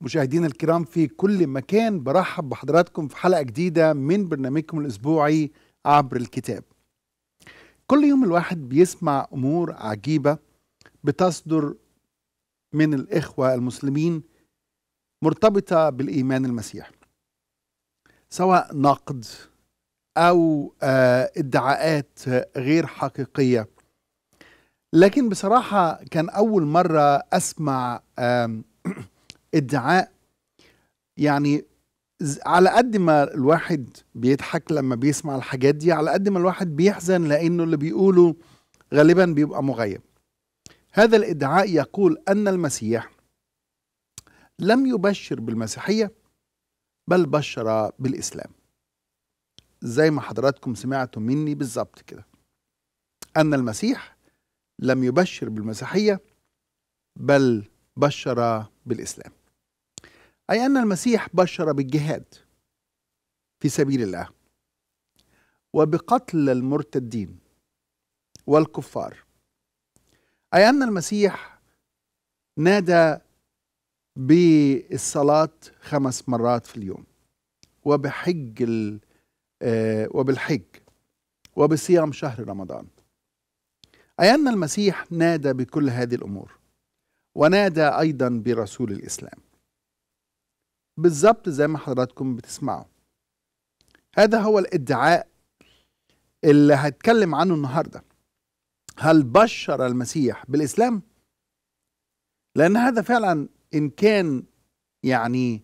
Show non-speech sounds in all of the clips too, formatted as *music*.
مشاهدينا الكرام في كل مكان برحب بحضراتكم في حلقة جديدة من برنامجكم الأسبوعي عبر الكتاب كل يوم الواحد بيسمع أمور عجيبة بتصدر من الإخوة المسلمين مرتبطة بالإيمان المسيح سواء نقد أو آه، ادعاءات غير حقيقية لكن بصراحة كان أول مرة أسمع *clears throat* ادعاء يعني على قد ما الواحد بيضحك لما بيسمع الحاجات دي على قد ما الواحد بيحزن لانه اللي بيقوله غالبا بيبقى مغيب هذا الادعاء يقول ان المسيح لم يبشر بالمسيحيه بل بشر بالاسلام زي ما حضراتكم سمعتوا مني بالظبط كده ان المسيح لم يبشر بالمسيحيه بل بشر بالاسلام أي أن المسيح بشر بالجهاد في سبيل الله وبقتل المرتدين والكفار أي أن المسيح نادى بالصلاة خمس مرات في اليوم وبحج ال آه، وبالحج وبصيام شهر رمضان أي أن المسيح نادى بكل هذه الأمور ونادى أيضا برسول الإسلام بالظبط زي ما حضراتكم بتسمعوا هذا هو الادعاء اللي هتكلم عنه النهارده هل بشر المسيح بالاسلام لان هذا فعلا ان كان يعني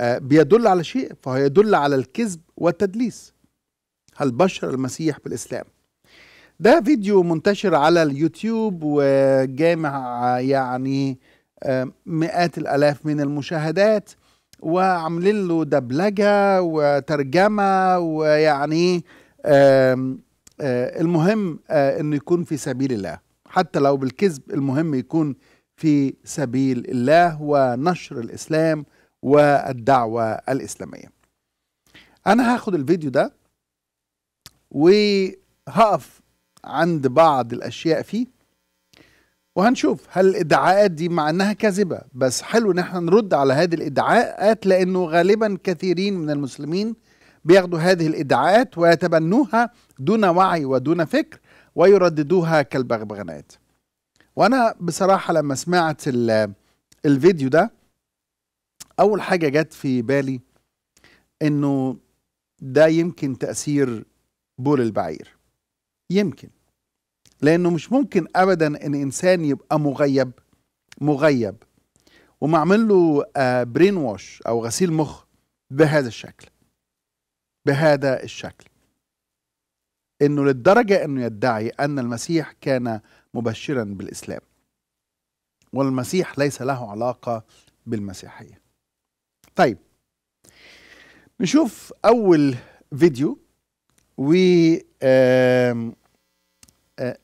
آه، بيدل على شيء فهو يدل على الكذب والتدليس هل بشر المسيح بالاسلام ده فيديو منتشر على اليوتيوب وجامع يعني آه، مئات الالاف من المشاهدات وعاملين له دبلجه وترجمه ويعني آه، المهم آه، انه يكون في سبيل الله حتى لو بالكذب المهم يكون في سبيل الله ونشر الاسلام والدعوه الاسلاميه انا هاخد الفيديو ده وهقف عند بعض الاشياء فيه وهنشوف هل الادعاءات دي مع انها كاذبه بس حلو ان احنا نرد على هذه الادعاءات لانه غالبا كثيرين من المسلمين بياخدوا هذه الادعاءات ويتبنوها دون وعي ودون فكر ويرددوها كالبغبغانات وانا بصراحه لما سمعت الفيديو ده اول حاجه جت في بالي انه ده يمكن تاثير بول البعير يمكن لانه مش ممكن ابدا ان انسان يبقى مغيب مغيب ومعمل له برين آه، واش او غسيل مخ بهذا الشكل بهذا الشكل انه للدرجه انه يدعي ان المسيح كان مبشرا بالاسلام والمسيح ليس له علاقه بالمسيحيه طيب نشوف اول فيديو و آه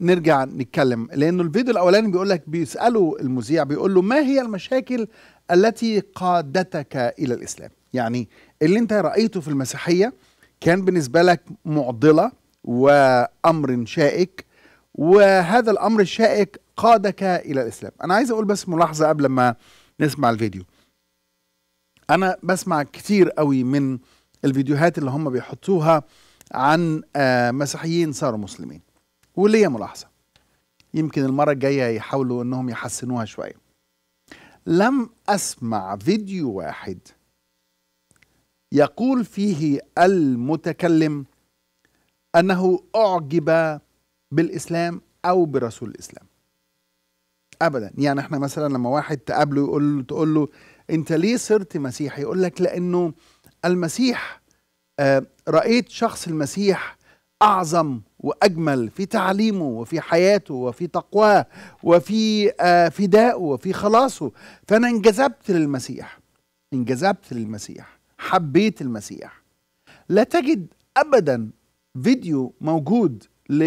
نرجع نتكلم لانه الفيديو الاولاني بيقول لك بيسالوا المذيع بيقول له ما هي المشاكل التي قادتك الى الاسلام يعني اللي انت رايته في المسيحيه كان بالنسبه لك معضله وامر شائك وهذا الامر الشائك قادك الى الاسلام انا عايز اقول بس ملاحظه قبل ما نسمع الفيديو انا بسمع كتير قوي من الفيديوهات اللي هم بيحطوها عن آه، مسيحيين صاروا مسلمين واللي هي ملاحظة يمكن المرة الجاية يحاولوا انهم يحسنوها شوية لم اسمع فيديو واحد يقول فيه المتكلم انه اعجب بالاسلام او برسول الاسلام ابدا يعني احنا مثلا لما واحد تقابله يقول تقول له انت ليه صرت مسيحي يقول لك لانه المسيح آه، رايت شخص المسيح اعظم واجمل في تعليمه وفي حياته وفي تقواه وفي آه، فدائه وفي خلاصه فانا انجذبت للمسيح انجذبت للمسيح حبيت المسيح لا تجد ابدا فيديو موجود ل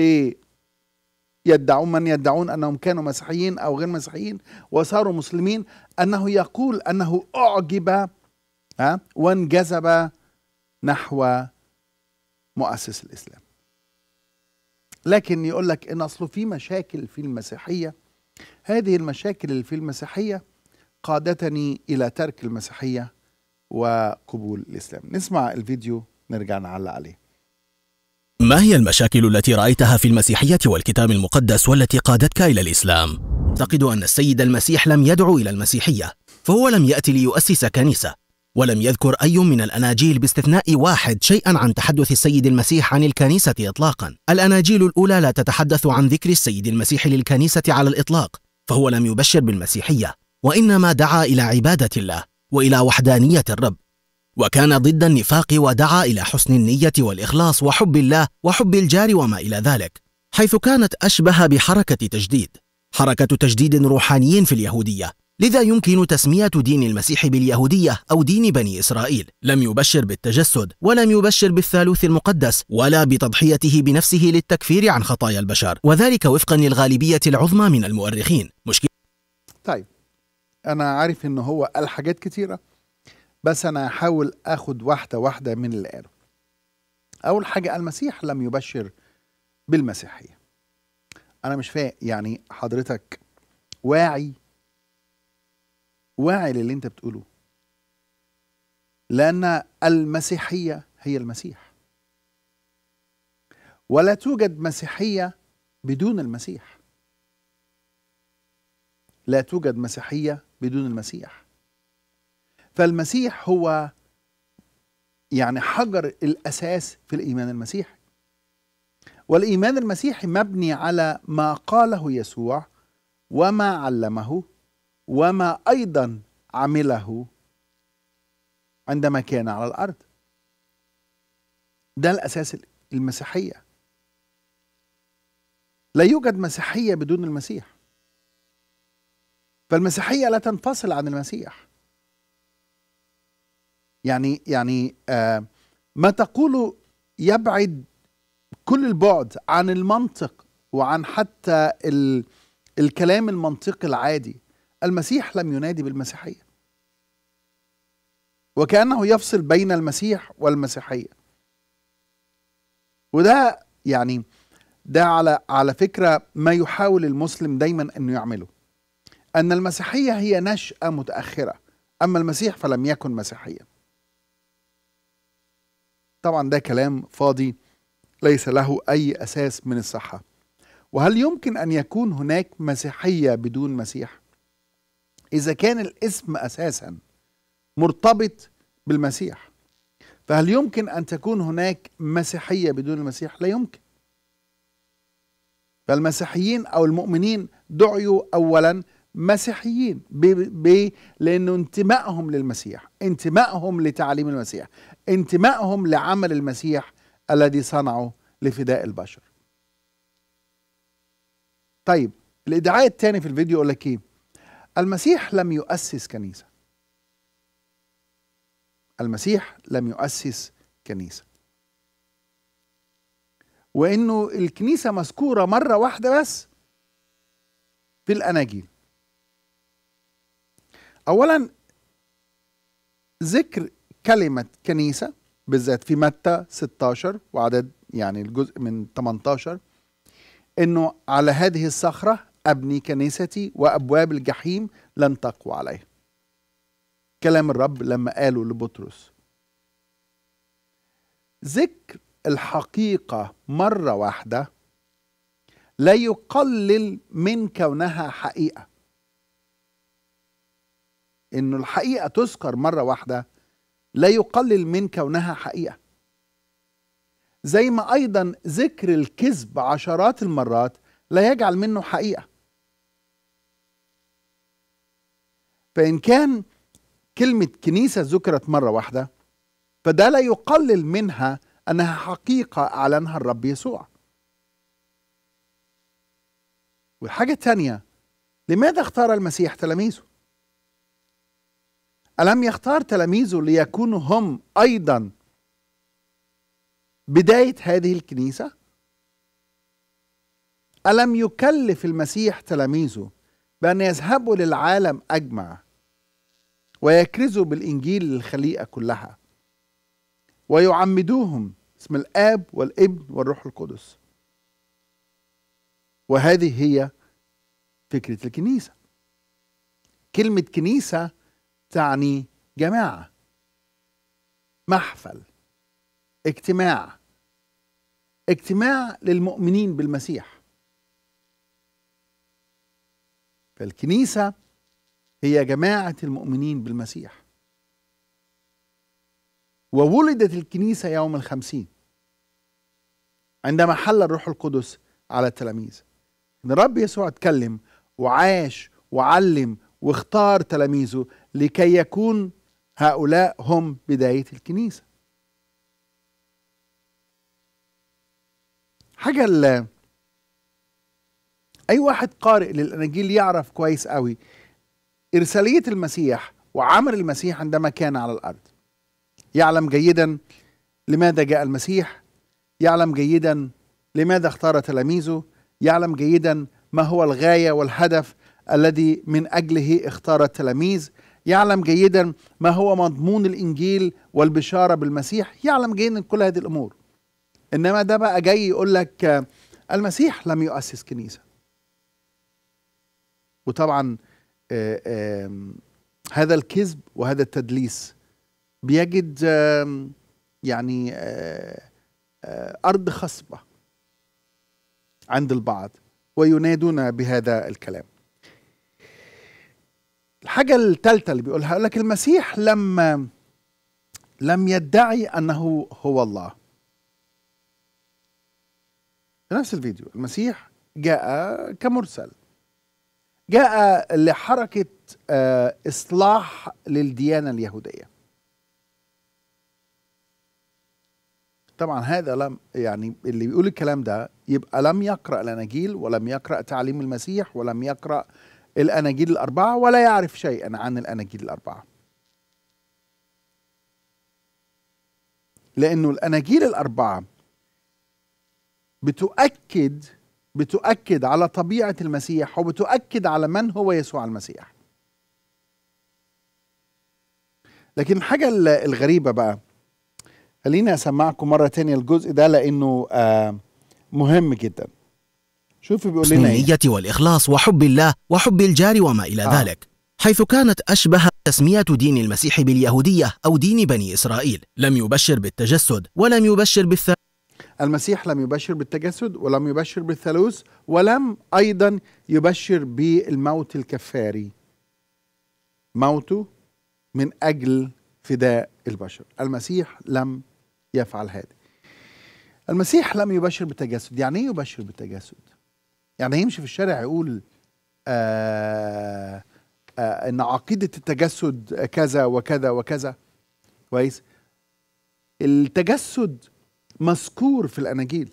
يدعون من يدعون انهم كانوا مسيحيين او غير مسيحيين وصاروا مسلمين انه يقول انه اعجب وانجذب نحو مؤسس الاسلام لكن يقول لك ان اصله في مشاكل في المسيحيه هذه المشاكل اللي في المسيحيه قادتني الى ترك المسيحيه وقبول الاسلام نسمع الفيديو نرجع نعلق عليه ما هي المشاكل التي رايتها في المسيحيه والكتاب المقدس والتي قادتك الى الاسلام اعتقد ان السيد المسيح لم يدعو الى المسيحيه فهو لم ياتي ليؤسس كنيسه ولم يذكر أي من الأناجيل باستثناء واحد شيئا عن تحدث السيد المسيح عن الكنيسة إطلاقا الأناجيل الأولى لا تتحدث عن ذكر السيد المسيح للكنيسة على الإطلاق فهو لم يبشر بالمسيحية وإنما دعا إلى عبادة الله وإلى وحدانية الرب وكان ضد النفاق ودعا إلى حسن النية والإخلاص وحب الله وحب الجار وما إلى ذلك حيث كانت أشبه بحركة تجديد حركة تجديد روحاني في اليهودية لذا يمكن تسمية دين المسيح باليهودية أو دين بني إسرائيل لم يبشر بالتجسد ولم يبشر بالثالوث المقدس ولا بتضحيته بنفسه للتكفير عن خطايا البشر وذلك وفقا للغالبية العظمى من المؤرخين مشكلة طيب أنا عارف إن هو قال حاجات كتيرة بس أنا هحاول آخد واحدة واحدة من اللي قاله أول حاجة المسيح لم يبشر بالمسيحية أنا مش فاهم يعني حضرتك واعي واعي للي انت بتقوله لان المسيحيه هي المسيح ولا توجد مسيحيه بدون المسيح لا توجد مسيحيه بدون المسيح فالمسيح هو يعني حجر الاساس في الايمان المسيحي والايمان المسيحي مبني على ما قاله يسوع وما علمه وما أيضا عمله عندما كان على الأرض ده الأساس المسيحية لا يوجد مسيحية بدون المسيح فالمسيحية لا تنفصل عن المسيح يعني يعني آه ما تقوله يبعد كل البعد عن المنطق وعن حتى الكلام المنطقي العادي المسيح لم ينادي بالمسيحيه وكانه يفصل بين المسيح والمسيحيه وده يعني ده على على فكره ما يحاول المسلم دايما انه يعمله ان المسيحيه هي نشاه متاخره اما المسيح فلم يكن مسيحيا طبعا ده كلام فاضي ليس له اي اساس من الصحه وهل يمكن ان يكون هناك مسيحيه بدون مسيح إذا كان الاسم أساسا مرتبط بالمسيح فهل يمكن أن تكون هناك مسيحية بدون المسيح؟ لا يمكن فالمسيحيين أو المؤمنين دعيوا أولا مسيحيين بي بي لأنه انتمائهم للمسيح انتمائهم لتعليم المسيح انتمائهم لعمل المسيح الذي صنعه لفداء البشر طيب الادعاء الثاني في الفيديو يقول لك ايه المسيح لم يؤسس كنيسه المسيح لم يؤسس كنيسه وانه الكنيسه مذكوره مره واحده بس في الاناجيل اولا ذكر كلمه كنيسه بالذات في متى 16 وعدد يعني الجزء من 18 انه على هذه الصخره أبني كنيستي وأبواب الجحيم لن تقوى عليه كلام الرب لما قاله لبطرس ذكر الحقيقة مرة واحدة لا يقلل من كونها حقيقة إنه الحقيقة تذكر مرة واحدة لا يقلل من كونها حقيقة زي ما أيضا ذكر الكذب عشرات المرات لا يجعل منه حقيقة فإن كان كلمة كنيسة ذكرت مرة واحدة فده لا يقلل منها أنها حقيقة أعلنها الرب يسوع والحاجة الثانية لماذا اختار المسيح تلاميذه؟ ألم يختار تلاميذه ليكونوا هم أيضا بداية هذه الكنيسة؟ ألم يكلف المسيح تلاميذه بأن يذهبوا للعالم أجمع ويكرزوا بالإنجيل للخليقة كلها ويعمدوهم اسم الآب والابن والروح القدس وهذه هي فكرة الكنيسة كلمة كنيسة تعني جماعة محفل اجتماع اجتماع للمؤمنين بالمسيح فالكنيسة هي جماعة المؤمنين بالمسيح وولدت الكنيسة يوم الخمسين عندما حل الروح القدس على التلاميذ ان الرب يسوع اتكلم وعاش وعلم واختار تلاميذه لكي يكون هؤلاء هم بداية الكنيسة حاجة اللي اي واحد قارئ للاناجيل يعرف كويس قوي ارساليه المسيح وعمل المسيح عندما كان على الارض يعلم جيدا لماذا جاء المسيح يعلم جيدا لماذا اختار تلاميذه يعلم جيدا ما هو الغايه والهدف الذي من اجله اختار التلاميذ يعلم جيدا ما هو مضمون الانجيل والبشاره بالمسيح يعلم جيدا كل هذه الامور انما ده بقى جاي يقول لك المسيح لم يؤسس كنيسه وطبعا آه، هذا الكذب وهذا التدليس بيجد يعني آه، آه، أرض خصبة عند البعض وينادون بهذا الكلام الحاجة الثالثة اللي بيقولها لك المسيح لما لم يدعي أنه هو الله في نفس الفيديو المسيح جاء كمرسل جاء لحركة آه، إصلاح للديانة اليهودية طبعا هذا لم يعني اللي بيقول الكلام ده يبقى لم يقرأ الأناجيل ولم يقرأ تعليم المسيح ولم يقرأ الأناجيل الأربعة ولا يعرف شيئا عن الأناجيل الأربعة لأنه الأناجيل الأربعة بتؤكد بتؤكد على طبيعة المسيح وبتؤكد على من هو يسوع المسيح لكن الحاجة الغريبة بقى خليني أسمعكم مرة تانية الجزء ده لأنه آه، مهم جدا شوف بيقول لنا النية والإخلاص وحب الله وحب الجار وما إلى آه. ذلك حيث كانت أشبه تسمية دين المسيح باليهودية أو دين بني إسرائيل لم يبشر بالتجسد ولم يبشر بالثالث المسيح لم يبشر بالتجسد ولم يبشر بالثالوث ولم ايضا يبشر بالموت الكفاري موته من اجل فداء البشر المسيح لم يفعل هذا المسيح لم يبشر بالتجسد يعني ايه يبشر بالتجسد يعني يمشي في الشارع يقول آآ آه، آآ آه، ان عقيده التجسد كذا وكذا وكذا كويس التجسد مذكور في الاناجيل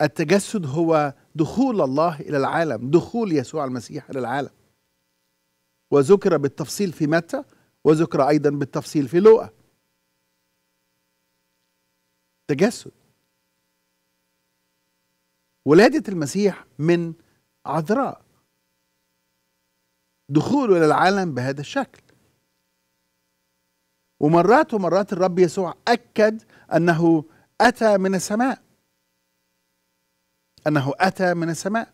التجسد هو دخول الله الى العالم دخول يسوع المسيح الى العالم وذكر بالتفصيل في متى وذكر ايضا بالتفصيل في لوقا تجسد ولادة المسيح من عذراء دخوله إلى العالم بهذا الشكل ومرات ومرات الرب يسوع أكد أنه أتى من السماء أنه أتى من السماء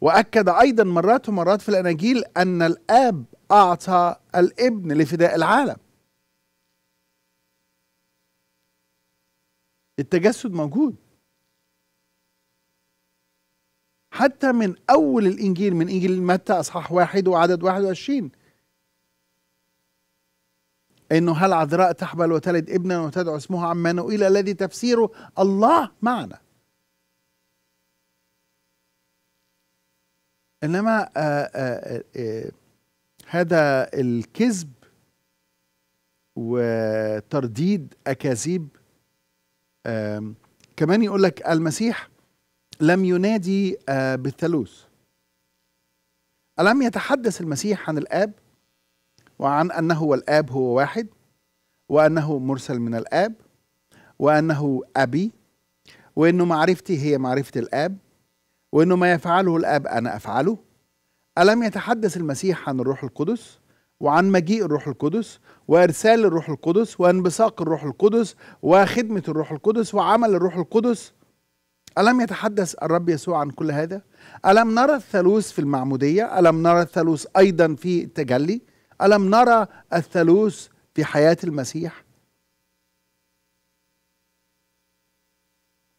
وأكد أيضا مرات ومرات في الأناجيل أن الآب أعطى الابن لفداء العالم التجسد موجود حتى من أول الإنجيل من إنجيل متى أصحاح واحد وعدد 21 انه هل عذراء تحبل وتلد ابنا وتدعو اسمه عمانوئيل الذي تفسيره الله معنا انما آآ آه، آآ آه، آآ آه، هذا الكذب وترديد اكاذيب كمان يقول لك المسيح لم ينادي بالثالوث الم يتحدث المسيح عن الاب وعن أنه والاب هو واحد وأنه مرسل من الآب وأنه أبي وأنه معرفتي هي معرفة الآب وأنه ما يفعله الآب أنا أفعله ألم يتحدث المسيح عن الروح القدس وعن مجيء الروح القدس وإرسال الروح القدس وانبثاق الروح القدس وخدمة الروح القدس وعمل الروح القدس ألم يتحدث الرب يسوع عن كل هذا؟ ألم نرى الثالوث في المعمودية؟ ألم نرى الثالوث أيضا في التجلي؟ ألم نرى الثالوث في حياة المسيح؟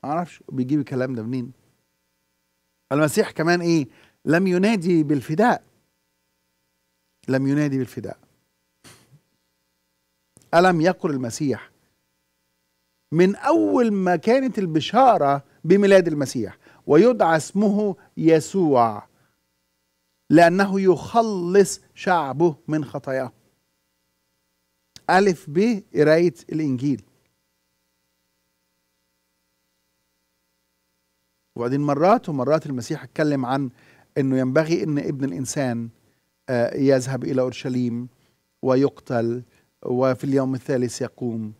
ما أعرفش بيجيب الكلام ده منين؟ المسيح كمان إيه؟ لم ينادي بالفداء لم ينادي بالفداء ألم يقل المسيح من أول ما كانت البشارة بميلاد المسيح ويدعى اسمه يسوع لأنه يخلص شعبه من خطاياه ألف ب قراية الإنجيل وبعدين مرات ومرات المسيح اتكلم عن أنه ينبغي أن ابن الإنسان آه، يذهب إلى أورشليم ويقتل وفي اليوم الثالث يقوم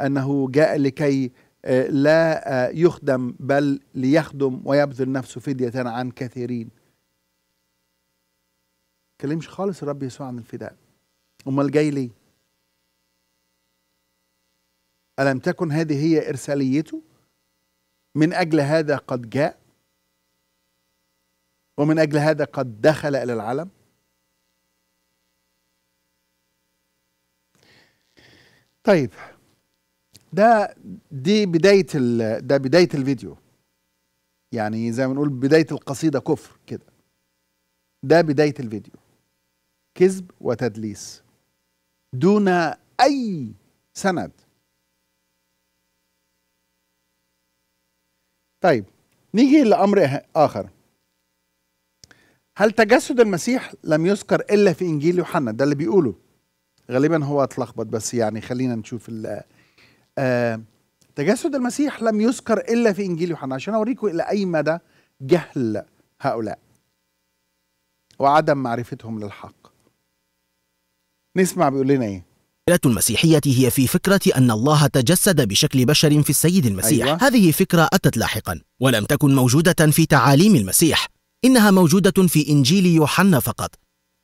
أنه جاء لكي آه، لا آه، يخدم بل ليخدم ويبذل نفسه فدية عن كثيرين تكلمش خالص الرب يسوع عن الفداء امال جاي ليه الم تكن هذه هي ارساليته من اجل هذا قد جاء ومن اجل هذا قد دخل الى العالم طيب ده دي بدايه ده بدايه الفيديو يعني زي ما نقول بدايه القصيده كفر كده ده بدايه الفيديو كذب وتدليس دون أي سند طيب نيجي لأمر آخر هل تجسد المسيح لم يذكر إلا في إنجيل يوحنا ده اللي بيقوله غالبا هو اتلخبط بس يعني خلينا نشوف ال آه، تجسد المسيح لم يذكر إلا في إنجيل يوحنا عشان أوريكم إلى أي مدى جهل هؤلاء وعدم معرفتهم للحق نسمع بيقول لنا ايه فكرة المسيحية هي في فكرة أن الله تجسد بشكل بشر في السيد المسيح أيوة. هذه فكرة أتت لاحقا ولم تكن موجودة في تعاليم المسيح إنها موجودة في إنجيل يوحنا فقط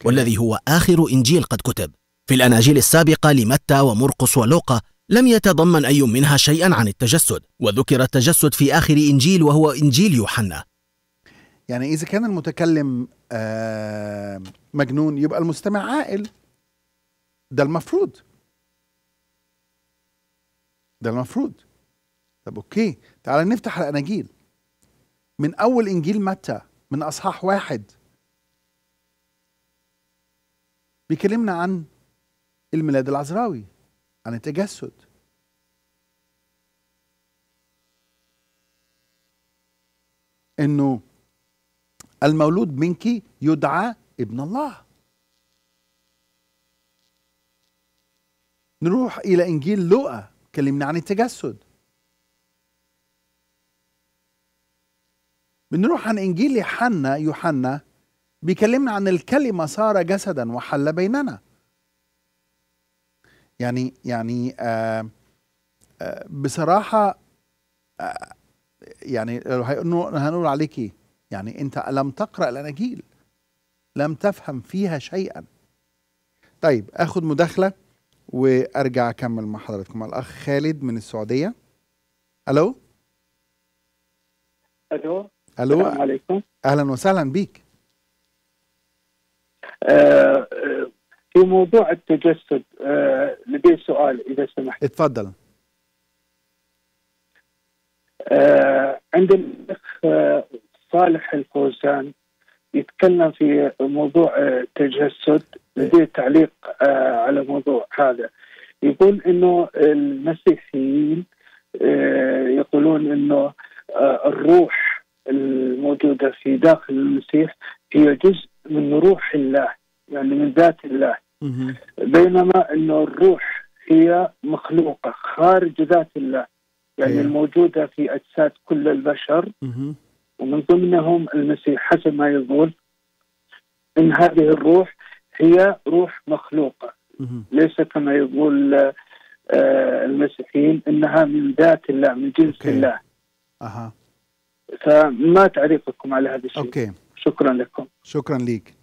والذي هو آخر إنجيل قد كتب في الأناجيل السابقة لمتى ومرقس ولوقا لم يتضمن أي منها شيئا عن التجسد وذكر التجسد في آخر إنجيل وهو إنجيل يوحنا يعني إذا كان المتكلم آه، مجنون يبقى المستمع عاقل ده المفروض ده المفروض طب اوكي تعال نفتح الاناجيل من اول انجيل متى من اصحاح واحد بيكلمنا عن الميلاد العذراوي عن التجسد انه المولود منك يدعى ابن الله نروح إلى إنجيل لوقا كلمنا عن التجسد بنروح عن إنجيل يوحنا يوحنا بيكلمنا عن الكلمة صار جسدا وحل بيننا يعني يعني آآ آه، آآ آه، بصراحة آآ آه، يعني هنقول عليك ايه يعني انت لم تقرأ الأناجيل لم تفهم فيها شيئا طيب اخد مداخلة وارجع اكمل مع حضراتكم الاخ خالد من السعوديه الو الو الو السلام عليكم اهلا وسهلا بيك آه، آه، في موضوع التجسد آه، لدي سؤال اذا سمحت اتفضل عند الاخ صالح الفوزان يتكلم في موضوع التجسد لديه تعليق آه، على موضوع هذا يقول انه المسيحيين آه، يقولون انه آه، الروح الموجوده في داخل المسيح هي جزء من روح الله يعني من ذات الله بينما انه الروح هي مخلوقه خارج ذات الله يعني الموجوده أيوه. في اجساد كل البشر ومن ضمنهم المسيح حسب ما يقول ان هذه الروح هي روح مخلوقه ليس كما يقول آه، المسيحيين انها من ذات الله من جنس أوكي. الله اها فما تعليقكم على هذا الشيء اوكي شكرا لكم شكرا لك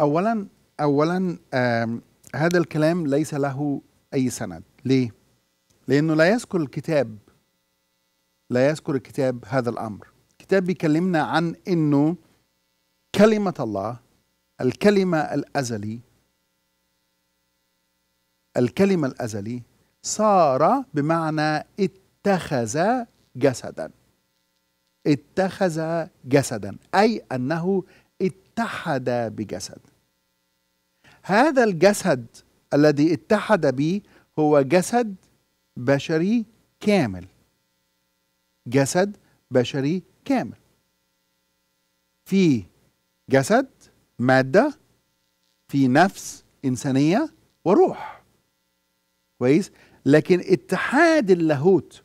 اولا اولا هذا الكلام ليس له اي سند ليه لانه لا يذكر الكتاب لا يذكر الكتاب هذا الامر الكتاب بيكلمنا عن انه كلمه الله الكلمة الأزلي الكلمة الأزلي صار بمعنى اتخذ جسدا اتخذ جسدا أي أنه اتحد بجسد هذا الجسد الذي اتحد به هو جسد بشري كامل جسد بشري كامل في جسد ماده في نفس انسانيه وروح كويس لكن اتحاد اللاهوت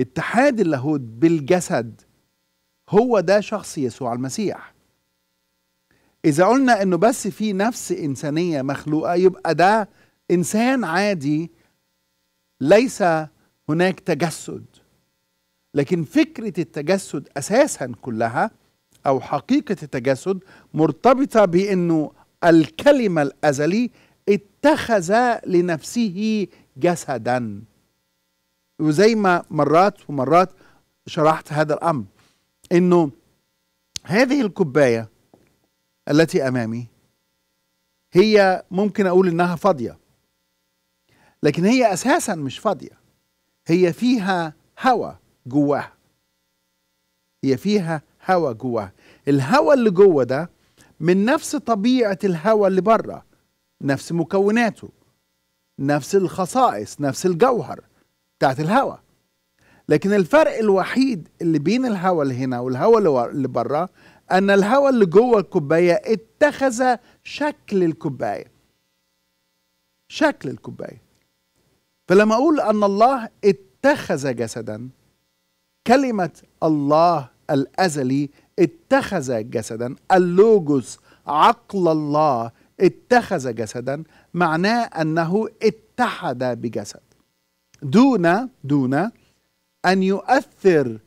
اتحاد اللاهوت بالجسد هو ده شخص يسوع المسيح اذا قلنا انه بس في نفس انسانيه مخلوقه يبقى ده انسان عادي ليس هناك تجسد لكن فكره التجسد اساسا كلها أو حقيقة التجسد مرتبطة بأنه الكلمة الأزلي اتخذ لنفسه جسدا وزي ما مرات ومرات شرحت هذا الأمر أنه هذه الكوباية التي أمامي هي ممكن أقول إنها فاضية لكن هي أساسا مش فاضية هي فيها هواء جواها هي فيها هوا جواه الهوا اللي جوه ده من نفس طبيعة الهوا اللي بره نفس مكوناته نفس الخصائص نفس الجوهر بتاعت الهوا لكن الفرق الوحيد اللي بين الهوا اللي هنا والهوا اللي بره ان الهوا اللي جوه الكوبايه اتخذ شكل الكوبايه شكل الكوبايه فلما اقول ان الله اتخذ جسدا كلمه الله الأزلي اتخذ جسدا اللوجوس عقل الله اتخذ جسدا معناه أنه اتحد بجسد دون دون أن يؤثر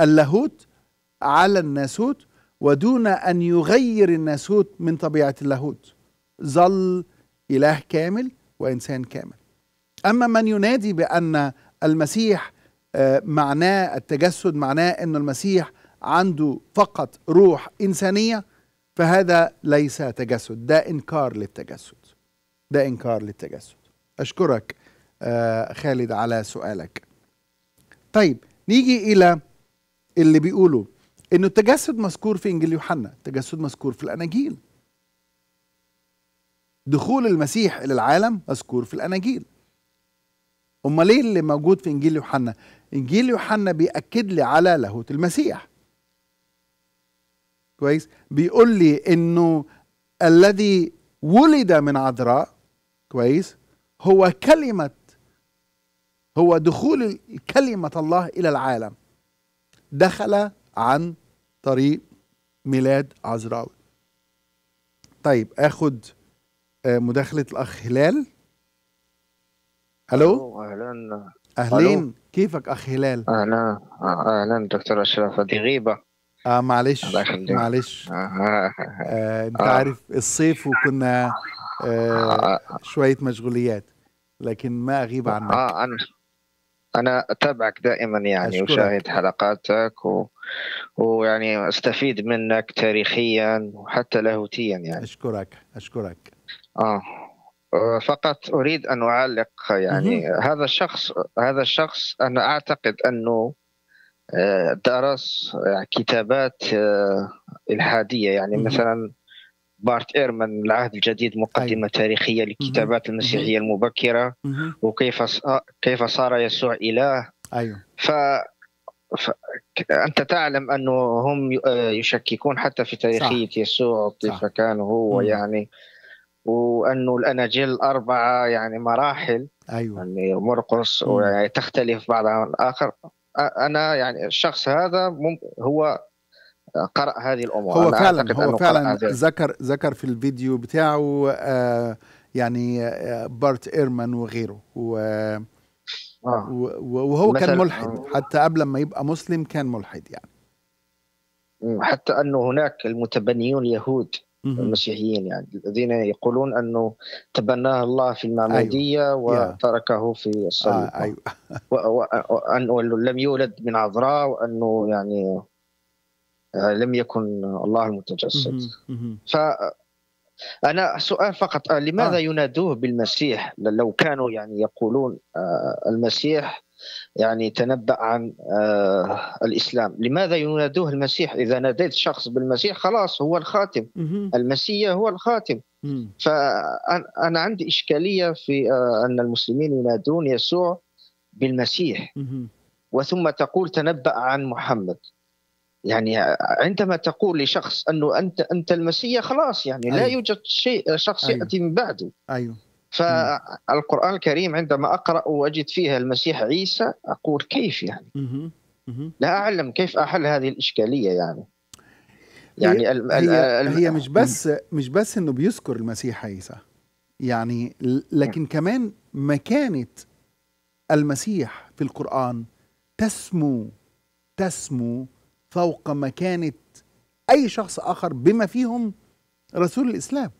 اللاهوت على الناسوت ودون أن يغير الناسوت من طبيعة اللاهوت ظل إله كامل وإنسان كامل أما من ينادي بأن المسيح آه، معناه التجسد معناه أن المسيح عنده فقط روح إنسانية فهذا ليس تجسد ده إنكار للتجسد ده إنكار للتجسد أشكرك آه خالد على سؤالك طيب نيجي إلى اللي بيقولوا إنه التجسد مذكور في إنجيل يوحنا التجسد مذكور في الأناجيل دخول المسيح إلى العالم مذكور في الأناجيل أمال ليه اللي موجود في إنجيل يوحنا إنجيل يوحنا بيأكد لي على لاهوت المسيح كويس بيقول لي انه الذي ولد من عذراء كويس هو كلمة هو دخول كلمة الله إلى العالم دخل عن طريق ميلاد عذراوي طيب اخد آه، مداخلة الأخ هلال ألو أهلا أهلين كيفك أخ هلال أهلا أهلا دكتور أشرف دي غيبة اه معلش معلش آه،, آه،, آه. آه انت آه. عارف الصيف وكنا آه شويه مشغوليات لكن ما اغيب عنك اه انا انا اتابعك دائما يعني أشكرك. وشاهد حلقاتك و... ويعني استفيد منك تاريخيا وحتى لاهوتيا يعني اشكرك اشكرك اه فقط اريد ان اعلق يعني مم. هذا الشخص هذا الشخص انا اعتقد انه آه، درس آه، كتابات آه، الحاديه يعني مثلا بارت إيرمان العهد الجديد مقدمة أيوة. تاريخية للكتابات المسيحية المبكرة وكيف كيف صار يسوع إله أيوه ف... فأنت تعلم أنه هم يشككون حتى في تاريخية صح. يسوع كيف كان هو يعني وأنه الأناجيل الأربعة يعني مراحل أيوه يعني مرقص ويعني تختلف بعضها عن الآخر انا يعني الشخص هذا ممكن هو قرأ هذه الامور هو فعلا هو فعلا ذكر ذكر في الفيديو بتاعه آه يعني آه بارت ايرمان وغيره و آه. وهو كان ملحد آه. حتى قبل ما يبقى مسلم كان ملحد يعني حتى انه هناك المتبنيون اليهود المسيحيين يعني الذين يقولون انه تبناه الله في المعموديه أيوة. وتركه في الصليب آه أيوة. *laughs* وانه لم يولد من عذراء وانه يعني آه، لم يكن الله المتجسد ف أنا سؤال فقط آه، لماذا آه. ينادوه بالمسيح لو كانوا يعني يقولون آه، المسيح يعني تنبأ عن آه، الإسلام لماذا ينادوه المسيح إذا ناديت شخص بالمسيح خلاص هو الخاتم المسيح هو الخاتم فأنا عندي إشكالية في آه، أن المسلمين ينادون يسوع بالمسيح وثم تقول تنبأ عن محمد يعني عندما تقول لشخص انه انت انت المسيح خلاص يعني أيوه. لا يوجد شيء شخص أيوه. ياتي من بعده ايوه فالقرآن الكريم عندما أقرأ وأجد فيها المسيح عيسى أقول كيف يعني لا أعلم كيف أحل هذه الإشكالية يعني يعني هي, ال هي مش بس مش بس انه بيذكر المسيح عيسى يعني لكن كمان مكانه المسيح في القران تسمو تسمو فوق مكانه اي شخص اخر بما فيهم رسول الاسلام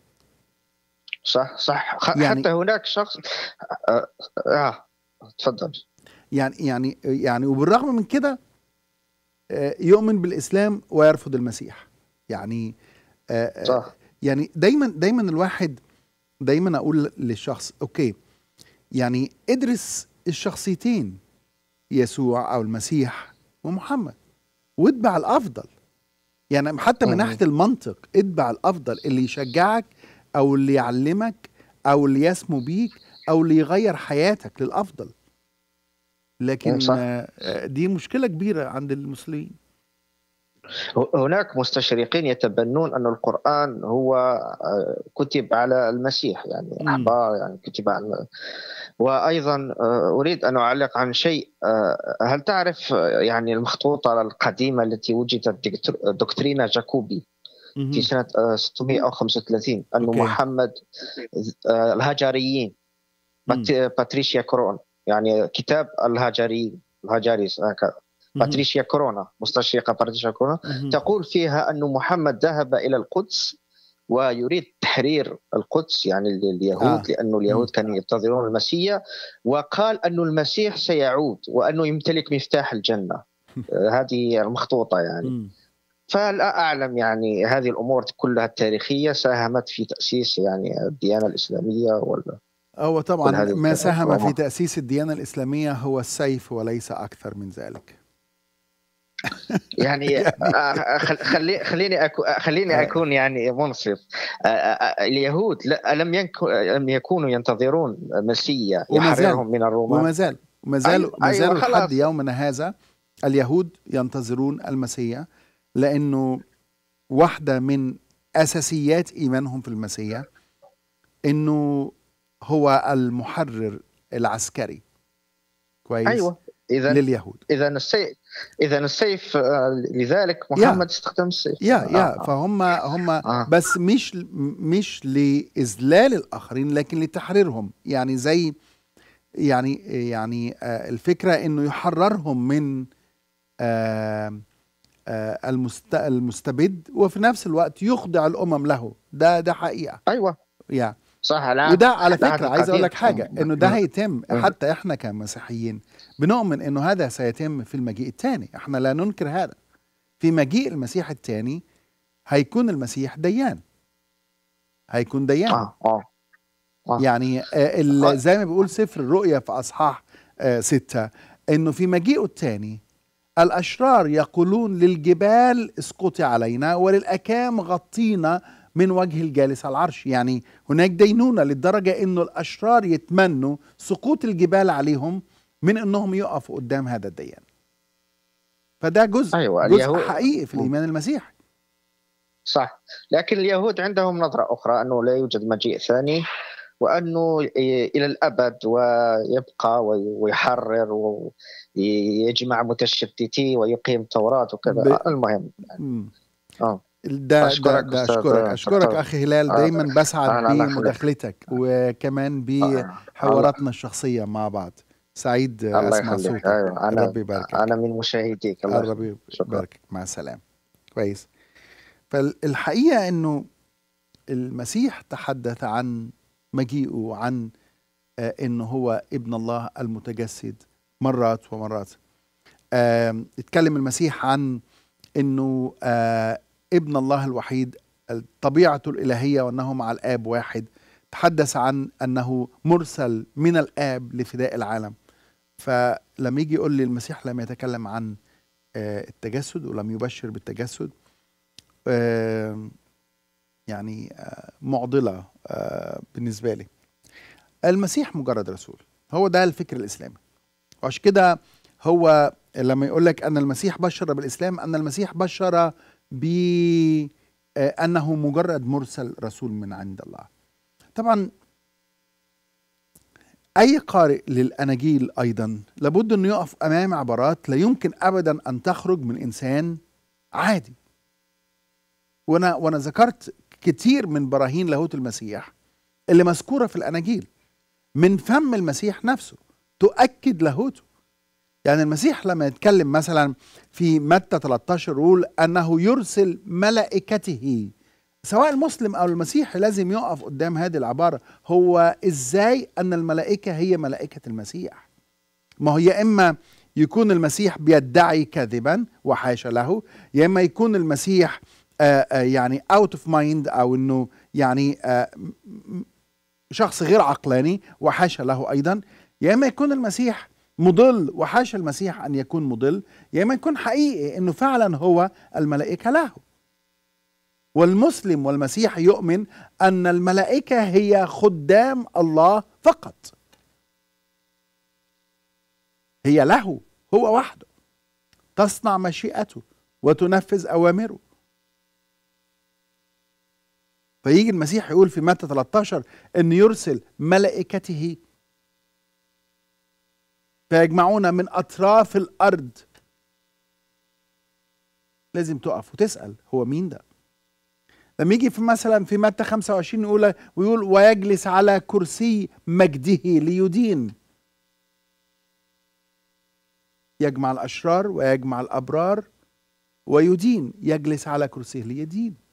صح صح يعني حتى هناك شخص آه،, آه, آه تفضل يعني يعني يعني وبالرغم من كده آه، يؤمن بالاسلام ويرفض المسيح يعني آه، صح. يعني دايما دايما الواحد دايما اقول للشخص اوكي يعني ادرس الشخصيتين يسوع او المسيح ومحمد واتبع الافضل يعني حتى من ناحيه المنطق اتبع الافضل اللي يشجعك او اللي يعلمك او اللي يسمو بيك او اللي يغير حياتك للافضل لكن أيوة، صح. آه، دي مشكله كبيره عند المسلمين هناك مستشرقين يتبنون ان القران هو آه، كتب على المسيح يعني احبار يعني كتب على وايضا آه، اريد ان اعلق عن شيء هل تعرف يعني المخطوطه القديمه التي وجدت دكترينا جاكوبي في سنه 635 أن okay. محمد آه، الهجريين باتريشيا كورونا يعني كتاب الهجري الهجري باتريشيا كورونا مستشرقه باتريشيا كورونا تقول فيها أن محمد ذهب الى القدس ويريد تحرير القدس يعني لليهود آه. لأن اليهود كانوا ينتظرون المسيح وقال أن المسيح سيعود وأنه يمتلك مفتاح الجنة *laughs* آه، هذه المخطوطة يعني فلا اعلم يعني هذه الامور كلها التاريخيه ساهمت في تاسيس يعني الديانه الاسلاميه ولا هو طبعا ما ساهم في تاسيس الديانه الاسلاميه هو السيف وليس اكثر من ذلك *laughs* *laughs* يعني, يعني آه، آه، خلي خليني أكو خليني آه. اكون يعني منصف اليهود لم لم يكونوا ينتظرون مسيا يحررهم من الرومان وما زال وما زالوا ما زالوا أيوة، لحد يومنا هذا اليهود ينتظرون المسيا لأنه واحدة من أساسيات إيمانهم في المسيح أنه هو المحرر العسكري كويس أيوة إذا لليهود إذا السيف إذا السيف آه، لذلك محمد yeah. استخدم السيف يا yeah, يا yeah. آه. فهم هم آه. بس مش مش لإذلال الآخرين لكن لتحريرهم يعني زي يعني يعني آه، الفكرة إنه يحررهم من آه آه، المستبد وفي نفس الوقت يخضع الامم له ده ده حقيقه ايوه يا صح لا وده على فكره عايز اقول لك حاجه آه. انه ده هيتم حتى احنا كمسيحيين بنؤمن انه هذا سيتم في المجيء الثاني احنا لا ننكر هذا في مجيء المسيح الثاني هيكون المسيح ديان هيكون ديان آه آه آه يعني آه, آه. زي ما بيقول سفر الرؤيا في اصحاح آه ستة انه في مجيئه الثاني الأشرار يقولون للجبال اسقطي علينا وللأكام غطينا من وجه الجالس على العرش يعني هناك دينونة للدرجة أنه الأشرار يتمنوا سقوط الجبال عليهم من أنهم يقفوا قدام هذا الديان فده جزء, أيوة جزء حقيقي في الإيمان المسيحي صح لكن اليهود عندهم نظرة أخرى أنه لا يوجد مجيء ثاني وانه الى الابد ويبقى ويحرر ويجمع متشتتي ويقيم توراه وكذا ب... آه، المهم يعني. اه ده أشكرك ده, أشكرك أشكرك أخي هلال آه. دايما بسعد بمداخلتك وكمان آه. بحواراتنا الشخصية مع بعض سعيد الله أسمع صوتك أيوة. أنا ربي يبارك أنا من مشاهديك الله يبارك مع السلامة كويس فالحقيقة أنه المسيح تحدث عن مجيئه عن آه، ان هو ابن الله المتجسد مرات ومرات اتكلم المسيح عن انه آه، ابن الله الوحيد طبيعته الالهيه وانه مع الاب واحد تحدث عن انه مرسل من الاب لفداء العالم فلم يجي يقول لي المسيح لم يتكلم عن آه، التجسد ولم يبشر بالتجسد يعني آه، معضله آه، بالنسبه لي المسيح مجرد رسول هو ده الفكر الاسلامي وعشان كده هو لما يقول لك ان المسيح بشر بالاسلام ان المسيح بشر ب آه، انه مجرد مرسل رسول من عند الله طبعا اي قارئ للاناجيل ايضا لابد انه يقف امام عبارات لا يمكن ابدا ان تخرج من انسان عادي وانا وانا ذكرت كتير من براهين لاهوت المسيح اللي مذكورة في الأناجيل من فم المسيح نفسه تؤكد لاهوته يعني المسيح لما يتكلم مثلا في متى 13 يقول أنه يرسل ملائكته سواء المسلم أو المسيح لازم يقف قدام هذه العبارة هو إزاي أن الملائكة هي ملائكة المسيح ما هو يا إما يكون المسيح بيدعي كذبا وحاشا له يا إما يكون المسيح آه، آه، يعني اوت اوف مايند او انه يعني آه، شخص غير عقلاني وحاشا له ايضا يا اما يكون المسيح مضل وحاشا المسيح ان يكون مضل يا اما يكون حقيقي انه فعلا هو الملائكه له والمسلم والمسيح يؤمن ان الملائكه هي خدام الله فقط هي له هو وحده تصنع مشيئته وتنفذ اوامره فيجي المسيح يقول في متى 13 ان يرسل ملائكته فيجمعونا من اطراف الارض لازم تقف وتسال هو مين ده لما يجي في مثلا في متى 25 يقول ويقول ويجلس على كرسي مجده ليدين يجمع الاشرار ويجمع الابرار ويدين يجلس على كرسيه ليدين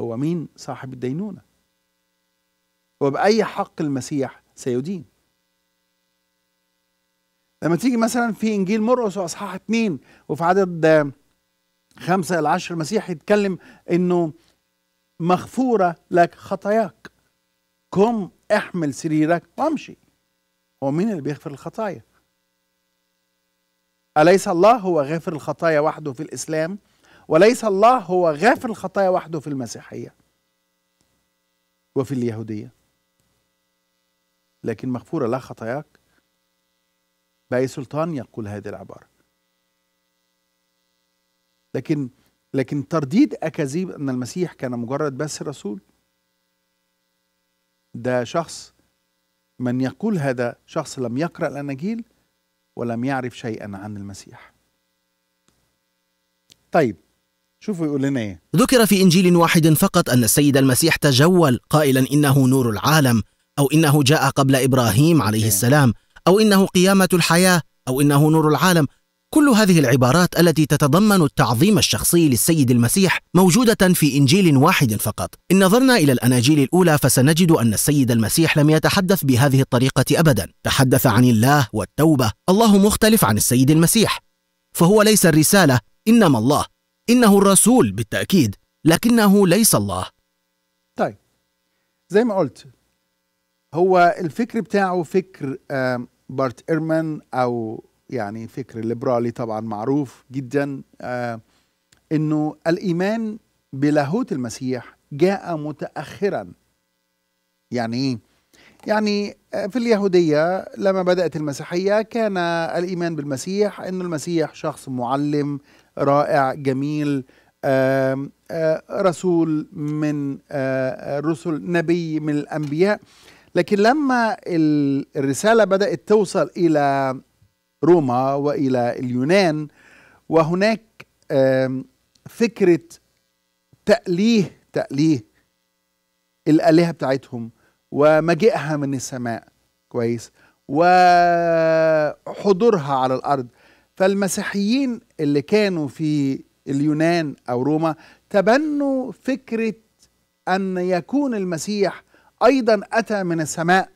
هو مين صاحب الدينونة وبأي حق المسيح سيدين لما تيجي مثلا في إنجيل مرقس وأصحاح اثنين وفي عدد خمسة إلى عشر المسيح يتكلم إنه مغفورة لك خطاياك قم احمل سريرك وامشي هو مين اللي بيغفر الخطايا أليس الله هو غافر الخطايا وحده في الإسلام؟ وليس الله هو غافر الخطايا وحده في المسيحية وفي اليهودية لكن مغفورة لها خطاياك بأي سلطان يقول هذه العبارة لكن لكن ترديد أكاذيب أن المسيح كان مجرد بس رسول ده شخص من يقول هذا شخص لم يقرأ الأناجيل ولم يعرف شيئا عن المسيح طيب شوفوا يقول لنا ايه ذكر في انجيل واحد فقط ان السيد المسيح تجول قائلا انه نور العالم او انه جاء قبل ابراهيم عليه السلام او انه قيامه الحياه او انه نور العالم كل هذه العبارات التي تتضمن التعظيم الشخصي للسيد المسيح موجودة في إنجيل واحد فقط. إن نظرنا إلى الأناجيل الأولى فسنجد أن السيد المسيح لم يتحدث بهذه الطريقة أبدا، تحدث عن الله والتوبة، الله مختلف عن السيد المسيح، فهو ليس الرسالة إنما الله، إنه الرسول بالتأكيد لكنه ليس الله طيب زي ما قلت هو الفكر بتاعه فكر آه، بارت إيرمان أو يعني فكر ليبرالي طبعا معروف جدا آه، إنه الإيمان بلاهوت المسيح جاء متأخرا يعني إيه؟ يعني آه، في اليهودية لما بدأت المسيحية كان الإيمان بالمسيح أن المسيح شخص معلم رائع جميل آآ آآ رسول من الرسل نبي من الانبياء لكن لما الرساله بدات توصل الى روما والى اليونان وهناك فكره تأليه تأليه الآلهة بتاعتهم ومجيئها من السماء كويس وحضورها على الأرض فالمسيحيين اللي كانوا في اليونان أو روما تبنوا فكرة أن يكون المسيح أيضا أتى من السماء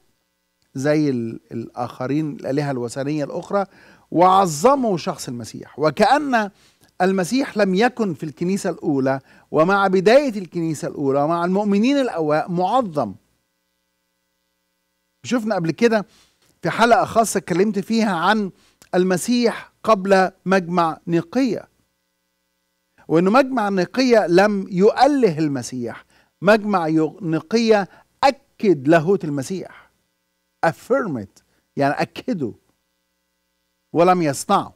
زي الآخرين الآلهة الوثنية الأخرى وعظموا شخص المسيح وكأن المسيح لم يكن في الكنيسة الأولى ومع بداية الكنيسة الأولى ومع المؤمنين الاواء معظم شفنا قبل كده في حلقة خاصة اتكلمت فيها عن المسيح قبل مجمع نيقية وأنه مجمع نيقية لم يؤله المسيح مجمع نيقية أكد لاهوت المسيح affirmed يعني أكده ولم يصنعه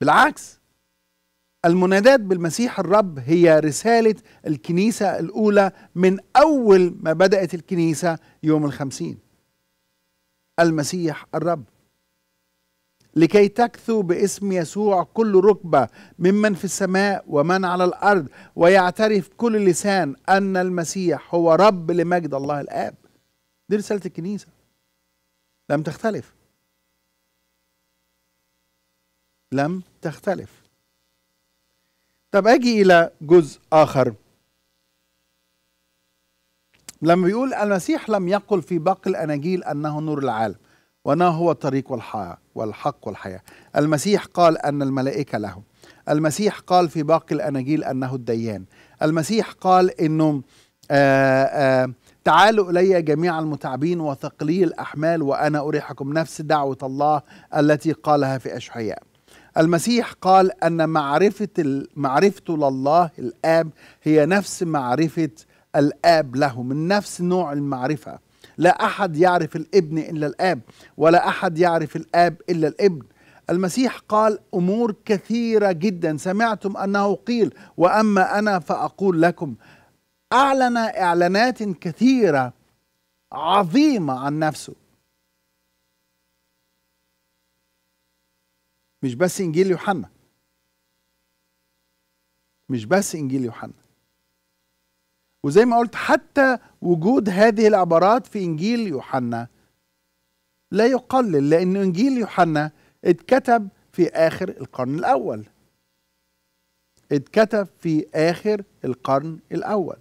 بالعكس المنادات بالمسيح الرب هي رسالة الكنيسة الأولى من أول ما بدأت الكنيسة يوم الخمسين المسيح الرب لكي تكثو باسم يسوع كل ركبة ممن في السماء ومن على الأرض ويعترف كل لسان أن المسيح هو رب لمجد الله الآب دي رسالة الكنيسة لم تختلف لم تختلف طب أجي إلى جزء آخر لما بيقول المسيح لم يقل في باقي الأناجيل أنه نور العالم وأنه هو الطريق والحياة والحق والحياة المسيح قال أن الملائكة له المسيح قال في باقي الأناجيل أنه الديان المسيح قال أنه آه، آه، تعالوا إلي جميع المتعبين وثقلي الأحمال وأنا أريحكم نفس دعوة الله التي قالها في أشعياء المسيح قال أن معرفة معرفته لله الآب هي نفس معرفة الآب له من نفس نوع المعرفة لا احد يعرف الابن الا الاب ولا احد يعرف الاب الا الابن المسيح قال امور كثيره جدا سمعتم انه قيل واما انا فاقول لكم اعلن اعلانات كثيره عظيمه عن نفسه مش بس انجيل يوحنا مش بس انجيل يوحنا وزي ما قلت حتى وجود هذه العبارات في إنجيل يوحنا لا يقلل لأن إنجيل يوحنا اتكتب في آخر القرن الأول اتكتب في آخر القرن الأول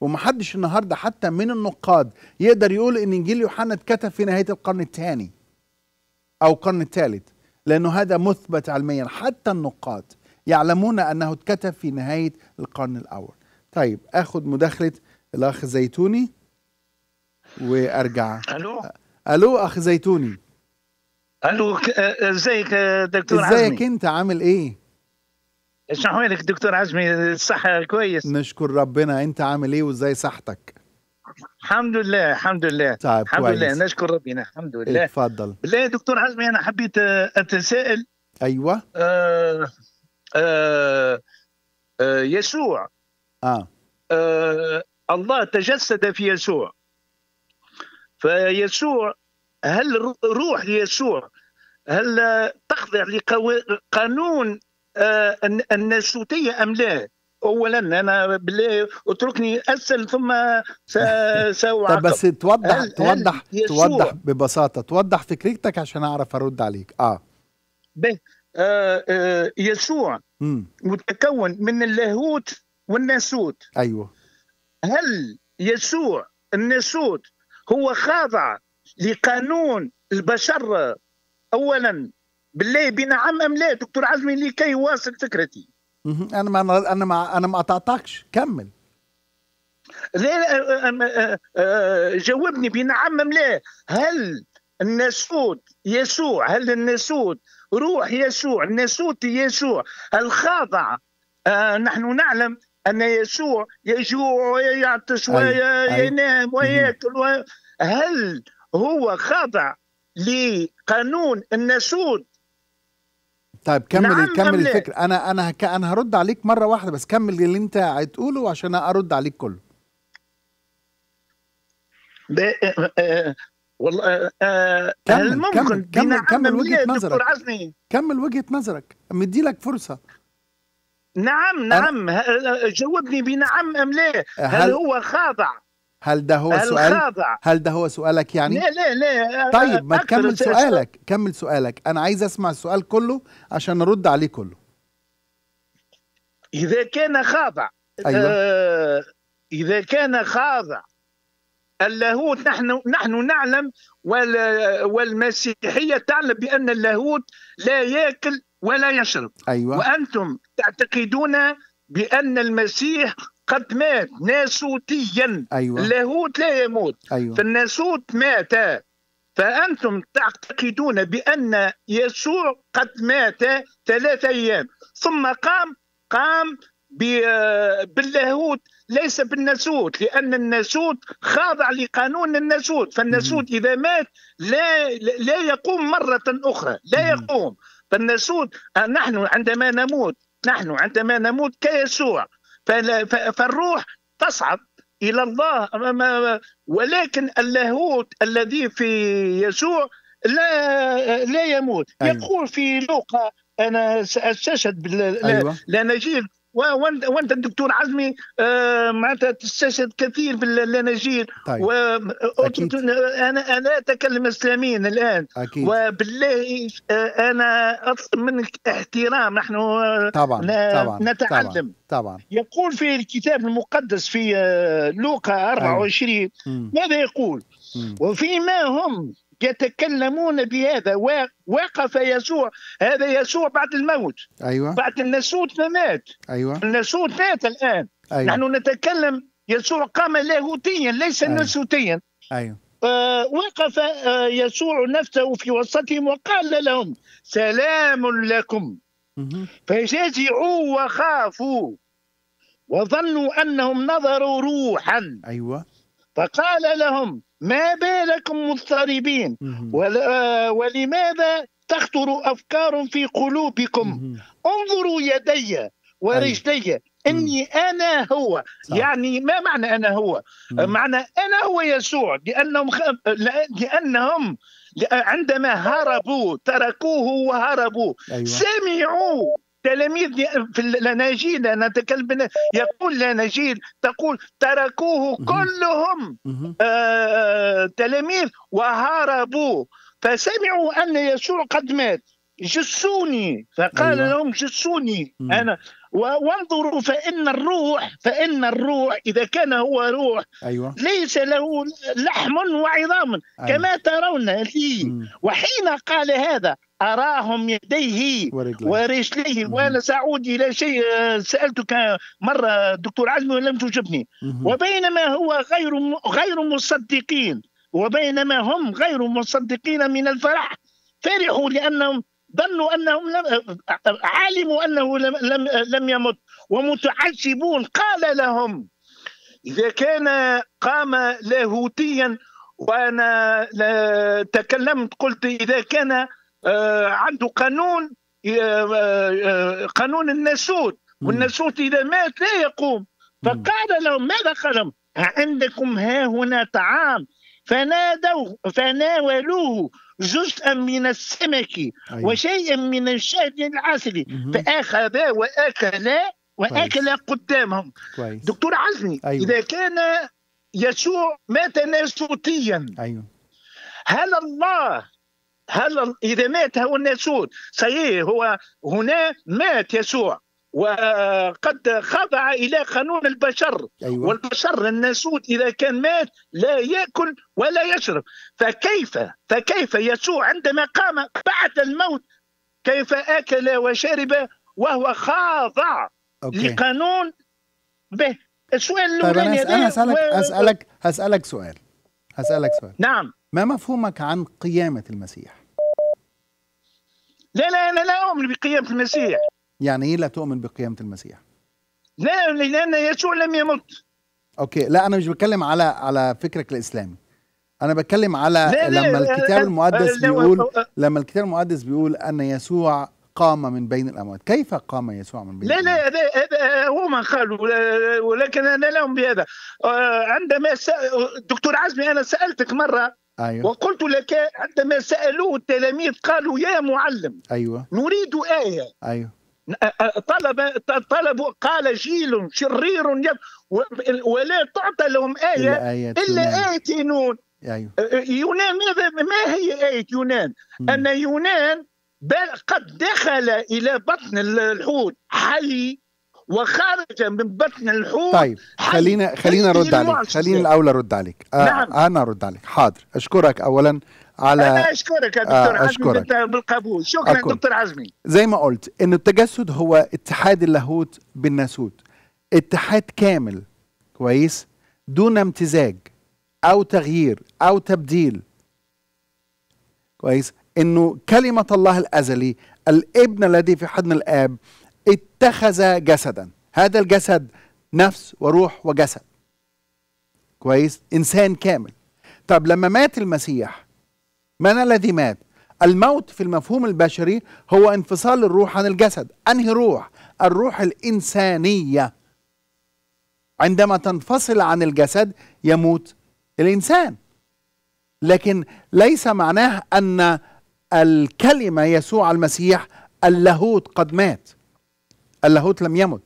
ومحدش النهارده حتى من النقاد يقدر يقول ان انجيل يوحنا اتكتب في نهايه القرن الثاني او القرن الثالث لانه هذا مثبت علميا حتى النقاد يعلمون انه اتكتب في نهايه القرن الاول طيب اخد مداخله الاخ زيتوني وارجع الو الو اخ زيتوني الو آه، ازيك آه، دكتور ازيك عزمي ازيك انت عامل ايه شو احوالك دكتور عزمي الصحه كويس نشكر ربنا انت عامل ايه وازاي صحتك الحمد لله الحمد لله طيب الحمد كويس. لله نشكر ربنا الحمد لله اتفضل بالله دكتور عزمي انا حبيت آه، اتساءل ايوه آه آه آه يسوع آه. آه الله تجسد في يسوع فيسوع هل روح يسوع هل تخضع لقانون آه، الناسوتية أم لا؟ اولا انا بالله اتركني اسال ثم *laughs* ساعقب بس توضح هل توضح هل يسوع. توضح ببساطه توضح فكرتك عشان اعرف ارد عليك اه به آه آه يسوع متكون من اللاهوت والناسوت ايوه هل يسوع الناسوت هو خاضع لقانون البشر اولا بالله بنعم ام لا دكتور عزمي لكي يواصل فكرتي انا ما انا ما انا ما قطعتكش كمل لا جاوبني بنعم ام لا هل الناسوت يسوع هل الناسوت روح يسوع الناسوت يسوع الخاضع آه نحن نعلم ان يسوع يجوع ويعطش وينام وياكل و... هل هو خاضع لقانون النسود طيب كمل نعم كمل الفكره انا انا هك... انا هرد عليك مره واحده بس كمل اللي انت هتقوله عشان ارد عليك كله ب... آه... والله آه... كمل هل ممكن كمل كمل, كمل وجهه نظرك كمل وجهه نظرك مدي لك فرصه نعم نعم جاوبني بنعم ام لا هل, هو خاضع هل ده هو هل سؤال خاضع. هل ده هو سؤالك يعني لا لا لا طيب ما تكمل سؤالك كمل سؤالك انا عايز اسمع السؤال كله عشان ارد عليه كله اذا كان خاضع أيوة. آه، اذا كان خاضع اللاهوت نحن نحن نعلم والمسيحيه تعلم بان اللاهوت لا ياكل ولا يشرب أيوة. وأنتم تعتقدون بأن المسيح قد مات ناسوتيا أيوة. اللاهوت لا يموت أيوة. فالناسوت مات فأنتم تعتقدون بأن يسوع قد مات ثلاثة أيام ثم قام قام باللاهوت ليس بالناسوت لأن الناسوت خاضع لقانون الناسوت فالناسوت إذا مات لا لا يقوم مرة أخرى لا يقوم فالناسوت آه، نحن عندما نموت نحن عندما نموت كيسوع فالروح تصعد الى الله ولكن اللاهوت الذي في يسوع لا لا يموت أيوة. يقول في لوقا انا ساستشهد أيوة. لا نجيب وانت الدكتور عزمي آه، معناتها تستشهد كثير في اللناجين طيب. و... انا انا اتكلم اسلاميا الان أكيد. وبالله آه، انا اطلب منك احترام نحن آه، طبعا. ن... طبعا. نتعلم طبعا. طبعا يقول في الكتاب المقدس في لوقا 24 أيوه. ماذا يقول وفيما هم يتكلمون بهذا وقف يسوع هذا يسوع بعد الموت أيوة. بعد النسوت ما مات أيوة. النسوت مات الآن أيوة. نحن نتكلم يسوع قام لاهوتيا ليس أيوة. نسوتيا أيوة. آه وقف آه يسوع نفسه في وسطهم وقال لهم سلام لكم فجزعوا وخافوا وظنوا أنهم نظروا روحا أيوة فقال لهم ما بالكم مضطربين ولماذا تخطر أفكار في قلوبكم انظروا يدي ورجلي أيوة. اني انا هو صح. يعني ما معنى انا هو مم. معنى انا هو يسوع لانهم خ... لانهم عندما هربوا تركوه وهربوا أيوة. سمعوا التلاميذ في الاناجيل انا اتكلم يقول الاناجيل تقول تركوه كلهم آه،, آه تلاميذ وهربوا فسمعوا ان يسوع قد مات جسوني فقال أيوة. لهم جسوني مم. انا وانظروا فإن الروح فإن الروح إذا كان هو روح أيوة. ليس له لحم وعظام أيوة. كما ترون لي م. وحين قال هذا أراهم يديه ورجليه, ورجليه. وأنا سأعود إلى شيء سألتك مرة دكتور عزمي ولم تجبني وبينما هو غير غير مصدقين وبينما هم غير مصدقين من الفرح فرحوا لأنهم ظنوا انهم لم علموا انه لم لم, لم يمت ومتعجبون قال لهم اذا كان قام لاهوتيا وانا تكلمت قلت اذا كان عنده آه، قانون آه، آه، قانون الناسوت والناسوت اذا مات لا يقوم فقال لهم ماذا قال عندكم ها هنا طعام فنادوا فناولوه جزءا من السمك أيوه. وشيء وشيئا من الشهد العسل فاخذ واكل واكل قدامهم كويس. دكتور عزمي أيوة. إذا كان يسوع مات ناسوتيا أيوة. هل الله هل إذا مات هو الناسوت صحيح هو هنا مات يسوع وقد خضع الى قانون البشر أيوة. والبشر الناسوت اذا كان مات لا ياكل ولا يشرب فكيف فكيف يسوع عندما قام بعد الموت كيف اكل وشرب وهو خاضع أوكي. لقانون به السؤال طيب، الاولاني طيب انا اسالك و... اسالك اسالك سؤال اسالك سؤال نعم ما مفهومك عن قيامه المسيح؟ لا لا انا لا اؤمن بقيامه المسيح يعني ايه لا تؤمن بقيامه المسيح لا لان يسوع لم يمت اوكي لا انا مش بتكلم على على فكرك الاسلامي انا بتكلم على لا لما لا الكتاب لا المقدس لا بيقول لما الكتاب المقدس بيقول ان يسوع قام من بين الاموات كيف قام يسوع من بين لا الأموات؟ لا لا هما قالوا ولكن انا لهم بهذا آه، عندما دكتور عزمي انا سالتك مره أيوة. وقلت لك عندما سالوه التلاميذ قالوا يا معلم أيوة. نريد ايه أيوة. طلب طلبوا قال جيل شرير ولا تعطى لهم آية إلا, آية إلا آية نون أيوه. يونان ماذا ما هي آية يونان؟ أن يونان قد دخل إلى بطن الحوت حي وخرج من بطن الحوت طيب خلينا خلينا إيه نرد عليك خلينا الاول ارد عليك آه نعم. آه، انا ارد عليك حاضر اشكرك اولا على انا اشكرك يا دكتور آه أشكرك. عزمي بالقبول شكرا أكل. دكتور عزمي زي ما قلت ان التجسد هو اتحاد اللاهوت بالناسوت اتحاد كامل كويس دون امتزاج او تغيير او تبديل كويس انه كلمه الله الازلي الابن الذي في حضن الاب اتخذ جسدا هذا الجسد نفس وروح وجسد كويس انسان كامل طب لما مات المسيح من الذي مات الموت في المفهوم البشري هو انفصال الروح عن الجسد انهي روح الروح الانسانيه عندما تنفصل عن الجسد يموت الانسان لكن ليس معناه ان الكلمه يسوع المسيح اللاهوت قد مات اللاهوت لم يمت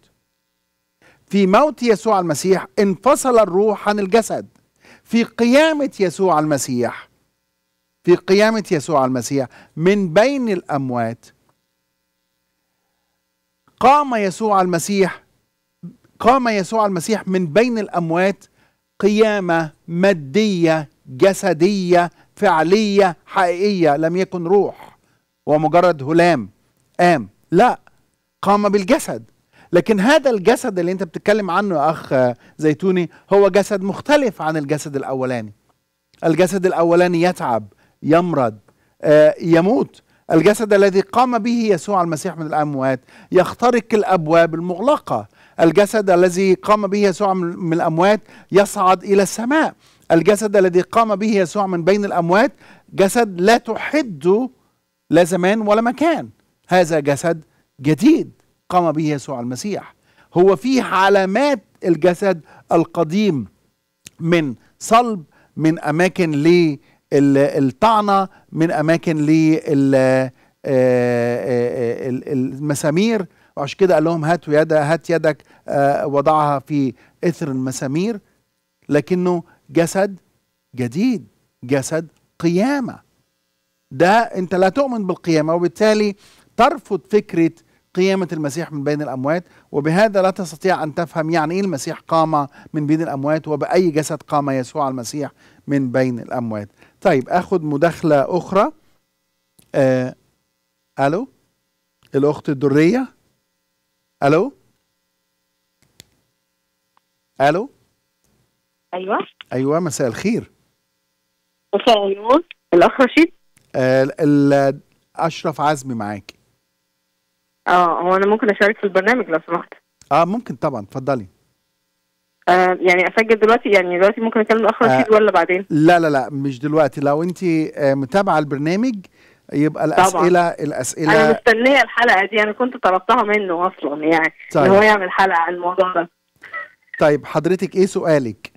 في موت يسوع المسيح انفصل الروح عن الجسد في قيامه يسوع المسيح في قيامة يسوع المسيح من بين الأموات قام يسوع المسيح قام يسوع المسيح من بين الأموات قيامة مادية جسدية فعلية حقيقية لم يكن روح ومجرد هلام قام لا قام بالجسد لكن هذا الجسد اللي انت بتتكلم عنه يا اخ زيتوني هو جسد مختلف عن الجسد الاولاني الجسد الاولاني يتعب يمرض آه، يموت الجسد الذي قام به يسوع المسيح من الاموات يخترق الابواب المغلقه الجسد الذي قام به يسوع من الاموات يصعد الى السماء الجسد الذي قام به يسوع من بين الاموات جسد لا تحد لا زمان ولا مكان هذا جسد جديد قام به يسوع المسيح هو فيه علامات الجسد القديم من صلب من اماكن ليه الطعنه من اماكن للمسامير آه، آه، آه، وعشان كده قال لهم هات يد هات يدك وضعها في اثر المسامير لكنه جسد جديد جسد قيامه ده انت لا تؤمن بالقيامه وبالتالي ترفض فكره قيامة المسيح من بين الأموات وبهذا لا تستطيع أن تفهم يعني إيه المسيح قام من بين الأموات وبأي جسد قام يسوع المسيح من بين الأموات طيب اخد مداخله اخرى آه الو الاخت الدريه الو الو ايوه ايوه مساء الخير مساء النور الاخ رشيد آه اشرف عزمي معاكي اه هو انا ممكن اشارك في البرنامج لو سمحت اه ممكن طبعا اتفضلي آه، يعني اسجل دلوقتي يعني دلوقتي ممكن اكلم الاخ آه، رشيد ولا بعدين؟ لا لا لا مش دلوقتي لو انت آه، متابعه البرنامج يبقى الاسئله طبعا. الاسئله انا مستنيه الحلقه دي انا كنت طلبتها منه اصلا يعني طيب. ان هو يعمل حلقه عن الموضوع ده طيب حضرتك ايه سؤالك؟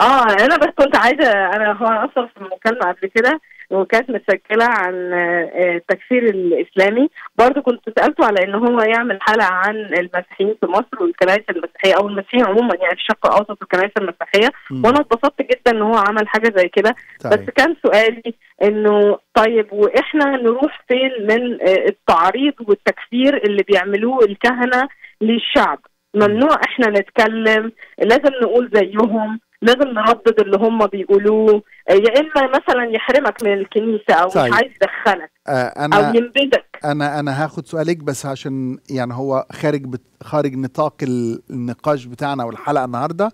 اه انا بس كنت عايزه انا هو اصلا في المكالمه قبل كده وكانت متسجله عن آه، التكفير الاسلامي برضه كنت سالته على ان هو يعمل حلقه عن المسيحيين في مصر والكنائس المسيحيه او المسيحيين عموما يعني في الشرق الاوسط والكنائس المسيحيه وانا اتبسطت جدا ان هو عمل حاجه زي كده طيب. بس كان سؤالي انه طيب واحنا نروح فين من آه، التعريض والتكفير اللي بيعملوه الكهنه للشعب ممنوع احنا نتكلم لازم نقول زيهم لازم نردد اللي هم بيقولوه آه، يا اما مثلا يحرمك من الكنيسه او صحيح. مش طيب. عايز يدخلك آه انا او ينبذك انا انا هاخد سؤالك بس عشان يعني هو خارج بت خارج نطاق النقاش بتاعنا والحلقه النهارده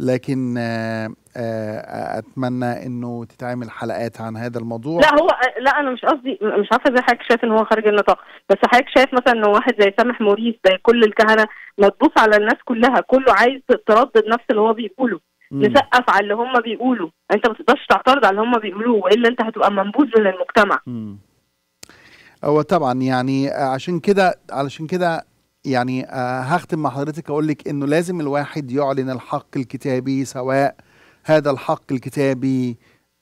لكن آه، آه، اتمنى انه تتعمل حلقات عن هذا الموضوع لا هو لا انا مش قصدي مش عارفه ازاي حضرتك شايف ان هو خارج النطاق بس حضرتك شايف مثلا ان واحد زي سامح موريس زي كل الكهنه ما تبص على الناس كلها كله عايز تردد نفس اللي هو بيقوله نسقف على اللي هم بيقولوا انت ما تقدرش تعترض على اللي هم بيقولوه والا انت هتبقى منبوذ من المجتمع هو طبعا يعني آه، عشان كده علشان كده يعني آه، هختم مع حضرتك اقول لك انه لازم الواحد يعلن الحق الكتابي سواء هذا الحق الكتابي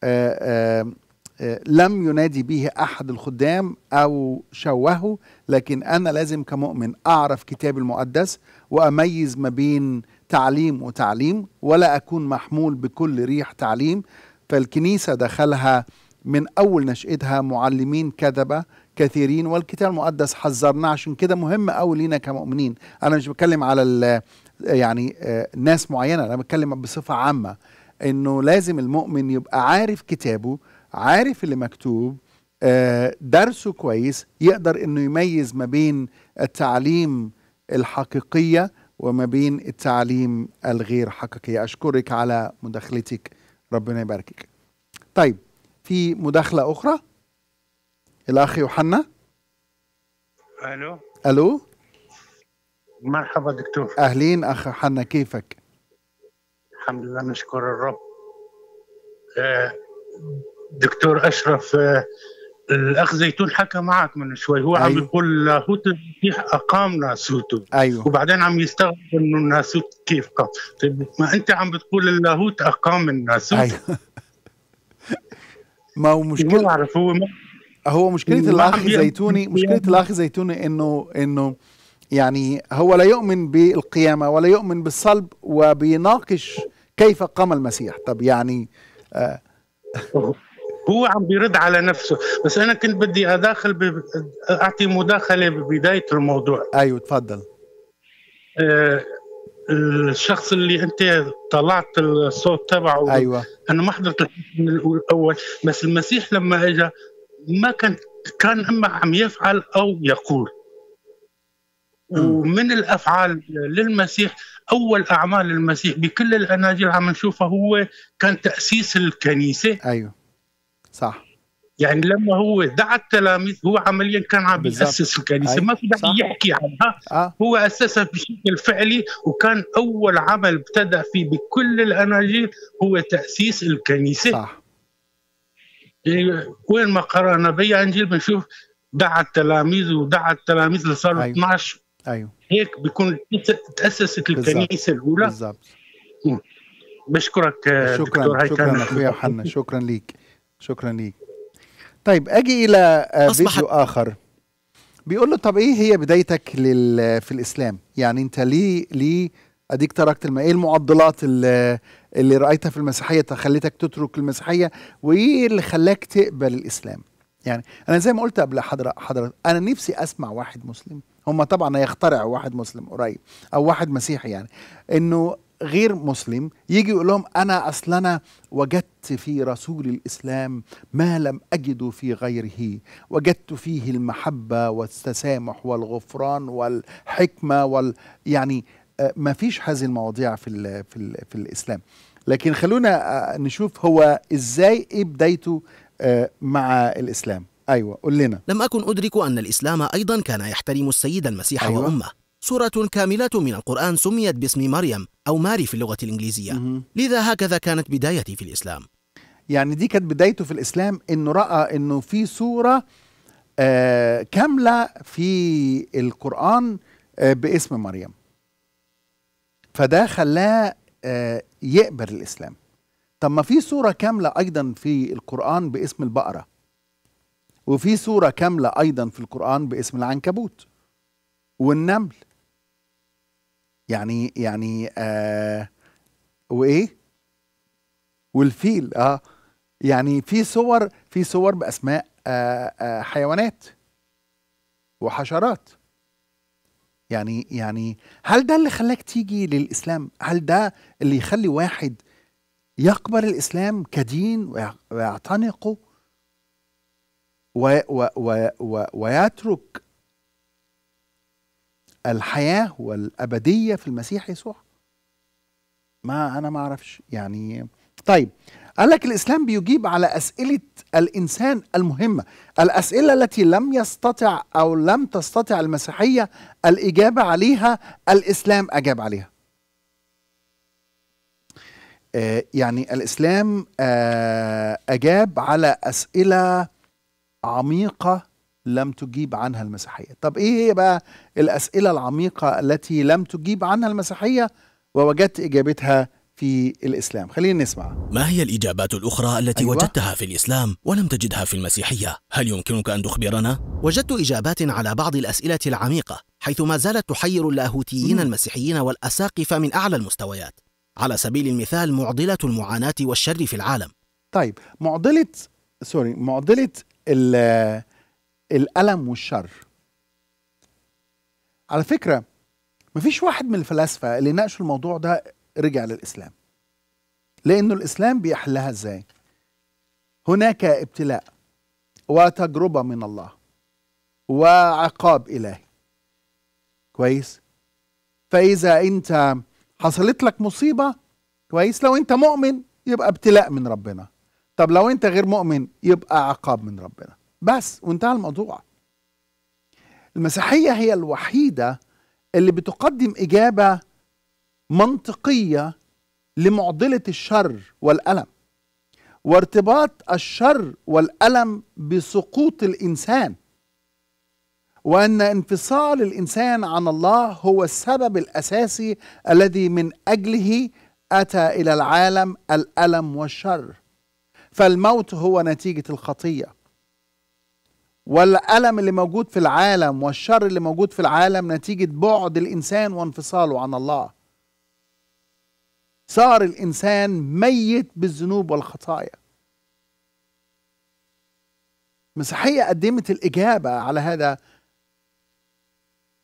آآ آه، آآ لم ينادي به احد الخدام او شوهه لكن انا لازم كمؤمن اعرف كتابي المقدس واميز ما بين تعليم وتعليم ولا أكون محمول بكل ريح تعليم فالكنيسة دخلها من أول نشأتها معلمين كذبة كثيرين والكتاب المقدس حذرنا عشان كده مهم قوي لينا كمؤمنين أنا مش بتكلم على يعني آه، ناس معينة أنا بتكلم بصفة عامة إنه لازم المؤمن يبقى عارف كتابه عارف اللي مكتوب آه، درسه كويس يقدر إنه يميز ما بين التعليم الحقيقية وما بين التعليم الغير حقيقي أشكرك على مداخلتك ربنا يباركك طيب في مداخلة أخرى الأخ يوحنا ألو ألو مرحبا دكتور أهلين أخ حنا كيفك الحمد لله نشكر الرب آه، دكتور أشرف آه، الاخ آه، زيتون حكى معك من شوي هو أيوه. عم يقول لاهوت المسيح اقام ناسوته أيوه. وبعدين عم يستغرب انه الناسوت كيف قام طيب ما انت عم بتقول اللاهوت اقام الناسوت أيوه. *laughs* ما هو مشكله ما بعرف هو ما هو مشكله الاخ زيتوني مشكله الاخ زيتوني انه انه يعني هو لا يؤمن بالقيامه ولا يؤمن بالصلب وبيناقش كيف قام المسيح طب يعني آه *laughs* هو عم بيرد على نفسه بس انا كنت بدي اداخل ب... اعطي مداخله ببدايه الموضوع ايوه تفضل آه، الشخص اللي انت طلعت الصوت تبعه ايوه انا ما حضرت من الاول بس المسيح لما اجى ما كان كان اما عم يفعل او يقول ومن الافعال للمسيح اول اعمال المسيح بكل الاناجيل عم نشوفها هو كان تاسيس الكنيسه ايوه صح يعني لما هو دعا التلاميذ هو عمليا كان عم بيأسس الكنيسه ما في داعي يحكي عنها آه. هو اسسها بشكل فعلي وكان اول عمل ابتدى فيه بكل الاناجيل هو تاسيس الكنيسه صح يعني وين ما قرانا باي انجيل بنشوف دعا التلاميذ ودعا التلاميذ صاروا أيوه. 12 ايوه هيك بيكون تاسست الكنيسه الاولى بالضبط بشكرك شكرا دكتور شكرا اخويا يوحنا شكرا ليك شكرا ليك طيب اجي الى آه، فيديو اخر بيقول له طب ايه هي بدايتك لل في الاسلام يعني انت ليه ليه اديك تركت الم... ايه المعضلات اللي, اللي رايتها في المسيحيه خليتك تترك المسيحيه وايه اللي خلاك تقبل الاسلام يعني انا زي ما قلت قبل حضرة حضر... انا نفسي اسمع واحد مسلم هم طبعا هيخترع واحد مسلم قريب او واحد مسيحي يعني انه غير مسلم يجي يقول لهم انا اصل انا وجدت في رسول الاسلام ما لم اجد في غيره وجدت فيه المحبه والتسامح والغفران والحكمه وال يعني آه، ما فيش هذه المواضيع في الـ في الـ في الاسلام لكن خلونا آه، نشوف هو ازاي ايه بدايته آه، مع الاسلام ايوه قول لنا لم اكن ادرك ان الاسلام ايضا كان يحترم السيد المسيح أيوة. وامه سورة كاملة من القرآن سميت باسم مريم أو ماري في اللغة الإنجليزية لذا هكذا كانت بدايتي في الإسلام يعني دي كانت بدايته في الإسلام أنه رأى أنه في سورة آه كاملة في القرآن آه باسم مريم فده خلاه آه يقبل الإسلام طب ما في سورة كاملة أيضا في القرآن باسم البقرة وفي سورة كاملة أيضا في القرآن باسم العنكبوت والنمل يعني يعني آه وايه والفيل اه يعني في صور في صور باسماء آه آه حيوانات وحشرات يعني يعني هل ده اللي خلاك تيجي للاسلام هل ده اللي يخلي واحد يقبل الاسلام كدين ويعتنقه و و و و ويترك الحياه والابديه في المسيح يسوع ما انا ما اعرفش يعني طيب قال لك الاسلام بيجيب على اسئله الانسان المهمه الاسئله التي لم يستطع او لم تستطع المسيحيه الاجابه عليها الاسلام اجاب عليها آه يعني الاسلام آه اجاب على اسئله عميقه لم تجيب عنها المسيحية طب إيه هي بقى الأسئلة العميقة التي لم تجيب عنها المسيحية ووجدت إجابتها في الإسلام خلينا نسمع ما هي الإجابات الأخرى التي أيوة. وجدتها في الإسلام ولم تجدها في المسيحية؟ هل يمكنك أن تخبرنا؟ وجدت إجابات على بعض الأسئلة العميقة حيث ما زالت تحير اللاهوتيين المسيحيين والأساقفة من أعلى المستويات على سبيل المثال معضلة المعاناة والشر في العالم طيب معضلة سوري معضلة ال الألم والشر على فكرة مفيش واحد من الفلاسفة اللي ناقشوا الموضوع ده رجع للإسلام لأنه الإسلام بيحلها إزاي هناك ابتلاء وتجربة من الله وعقاب إلهي كويس فإذا أنت حصلت لك مصيبة كويس لو أنت مؤمن يبقى ابتلاء من ربنا طب لو أنت غير مؤمن يبقى عقاب من ربنا بس وانتهى الموضوع المسيحيه هي الوحيده اللي بتقدم اجابه منطقيه لمعضله الشر والالم وارتباط الشر والالم بسقوط الانسان وان انفصال الانسان عن الله هو السبب الاساسي الذي من اجله اتى الى العالم الالم والشر فالموت هو نتيجه الخطيه والألم اللي موجود في العالم والشر اللي موجود في العالم نتيجة بعد الإنسان وانفصاله عن الله صار الإنسان ميت بالذنوب والخطايا مسيحية قدمت الإجابة على هذا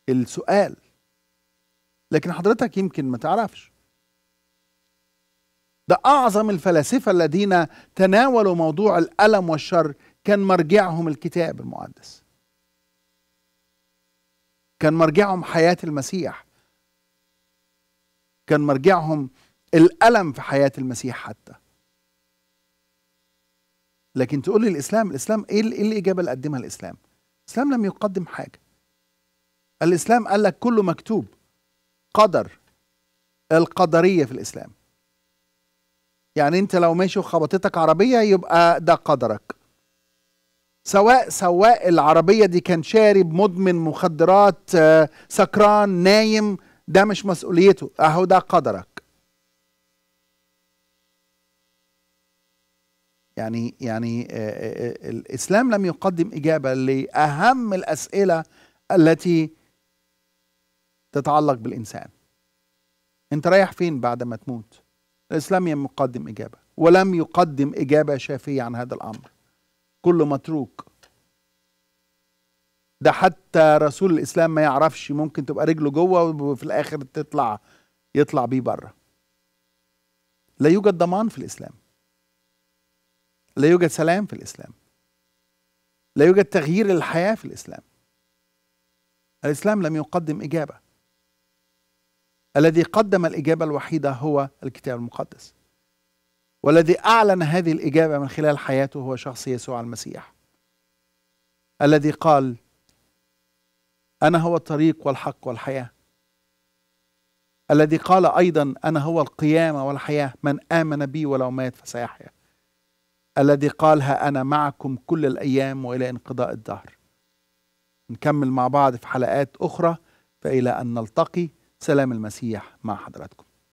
السؤال لكن حضرتك يمكن ما تعرفش ده أعظم الفلاسفة الذين تناولوا موضوع الألم والشر كان مرجعهم الكتاب المقدس كان مرجعهم حياة المسيح كان مرجعهم الألم في حياة المسيح حتى لكن تقول لي الإسلام الإسلام إيه, إيه الإجابة اللي قدمها الإسلام الإسلام لم يقدم حاجة الإسلام قال لك كله مكتوب قدر القدرية في الإسلام يعني أنت لو ماشي وخبطتك عربية يبقى ده قدرك سواء سواق العربيه دي كان شارب مدمن مخدرات آه، سكران نايم ده مش مسؤوليته اهو ده قدرك يعني يعني آه، آه، الاسلام لم يقدم اجابه لاهم الاسئله التي تتعلق بالانسان انت رايح فين بعد ما تموت الاسلام لم يقدم اجابه ولم يقدم اجابه شافيه عن هذا الامر كله متروك ده حتى رسول الاسلام ما يعرفش ممكن تبقى رجله جوه وفي الاخر تطلع يطلع بيه بره لا يوجد ضمان في الاسلام لا يوجد سلام في الاسلام لا يوجد تغيير للحياه في الاسلام الاسلام لم يقدم اجابه الذي قدم الاجابه الوحيده هو الكتاب المقدس والذي أعلن هذه الإجابة من خلال حياته هو شخص يسوع المسيح الذي قال أنا هو الطريق والحق والحياة الذي قال أيضا أنا هو القيامة والحياة من آمن بي ولو مات فسيحيا الذي قال ها أنا معكم كل الأيام وإلى انقضاء الدهر نكمل مع بعض في حلقات أخرى فإلى أن نلتقي سلام المسيح مع حضراتكم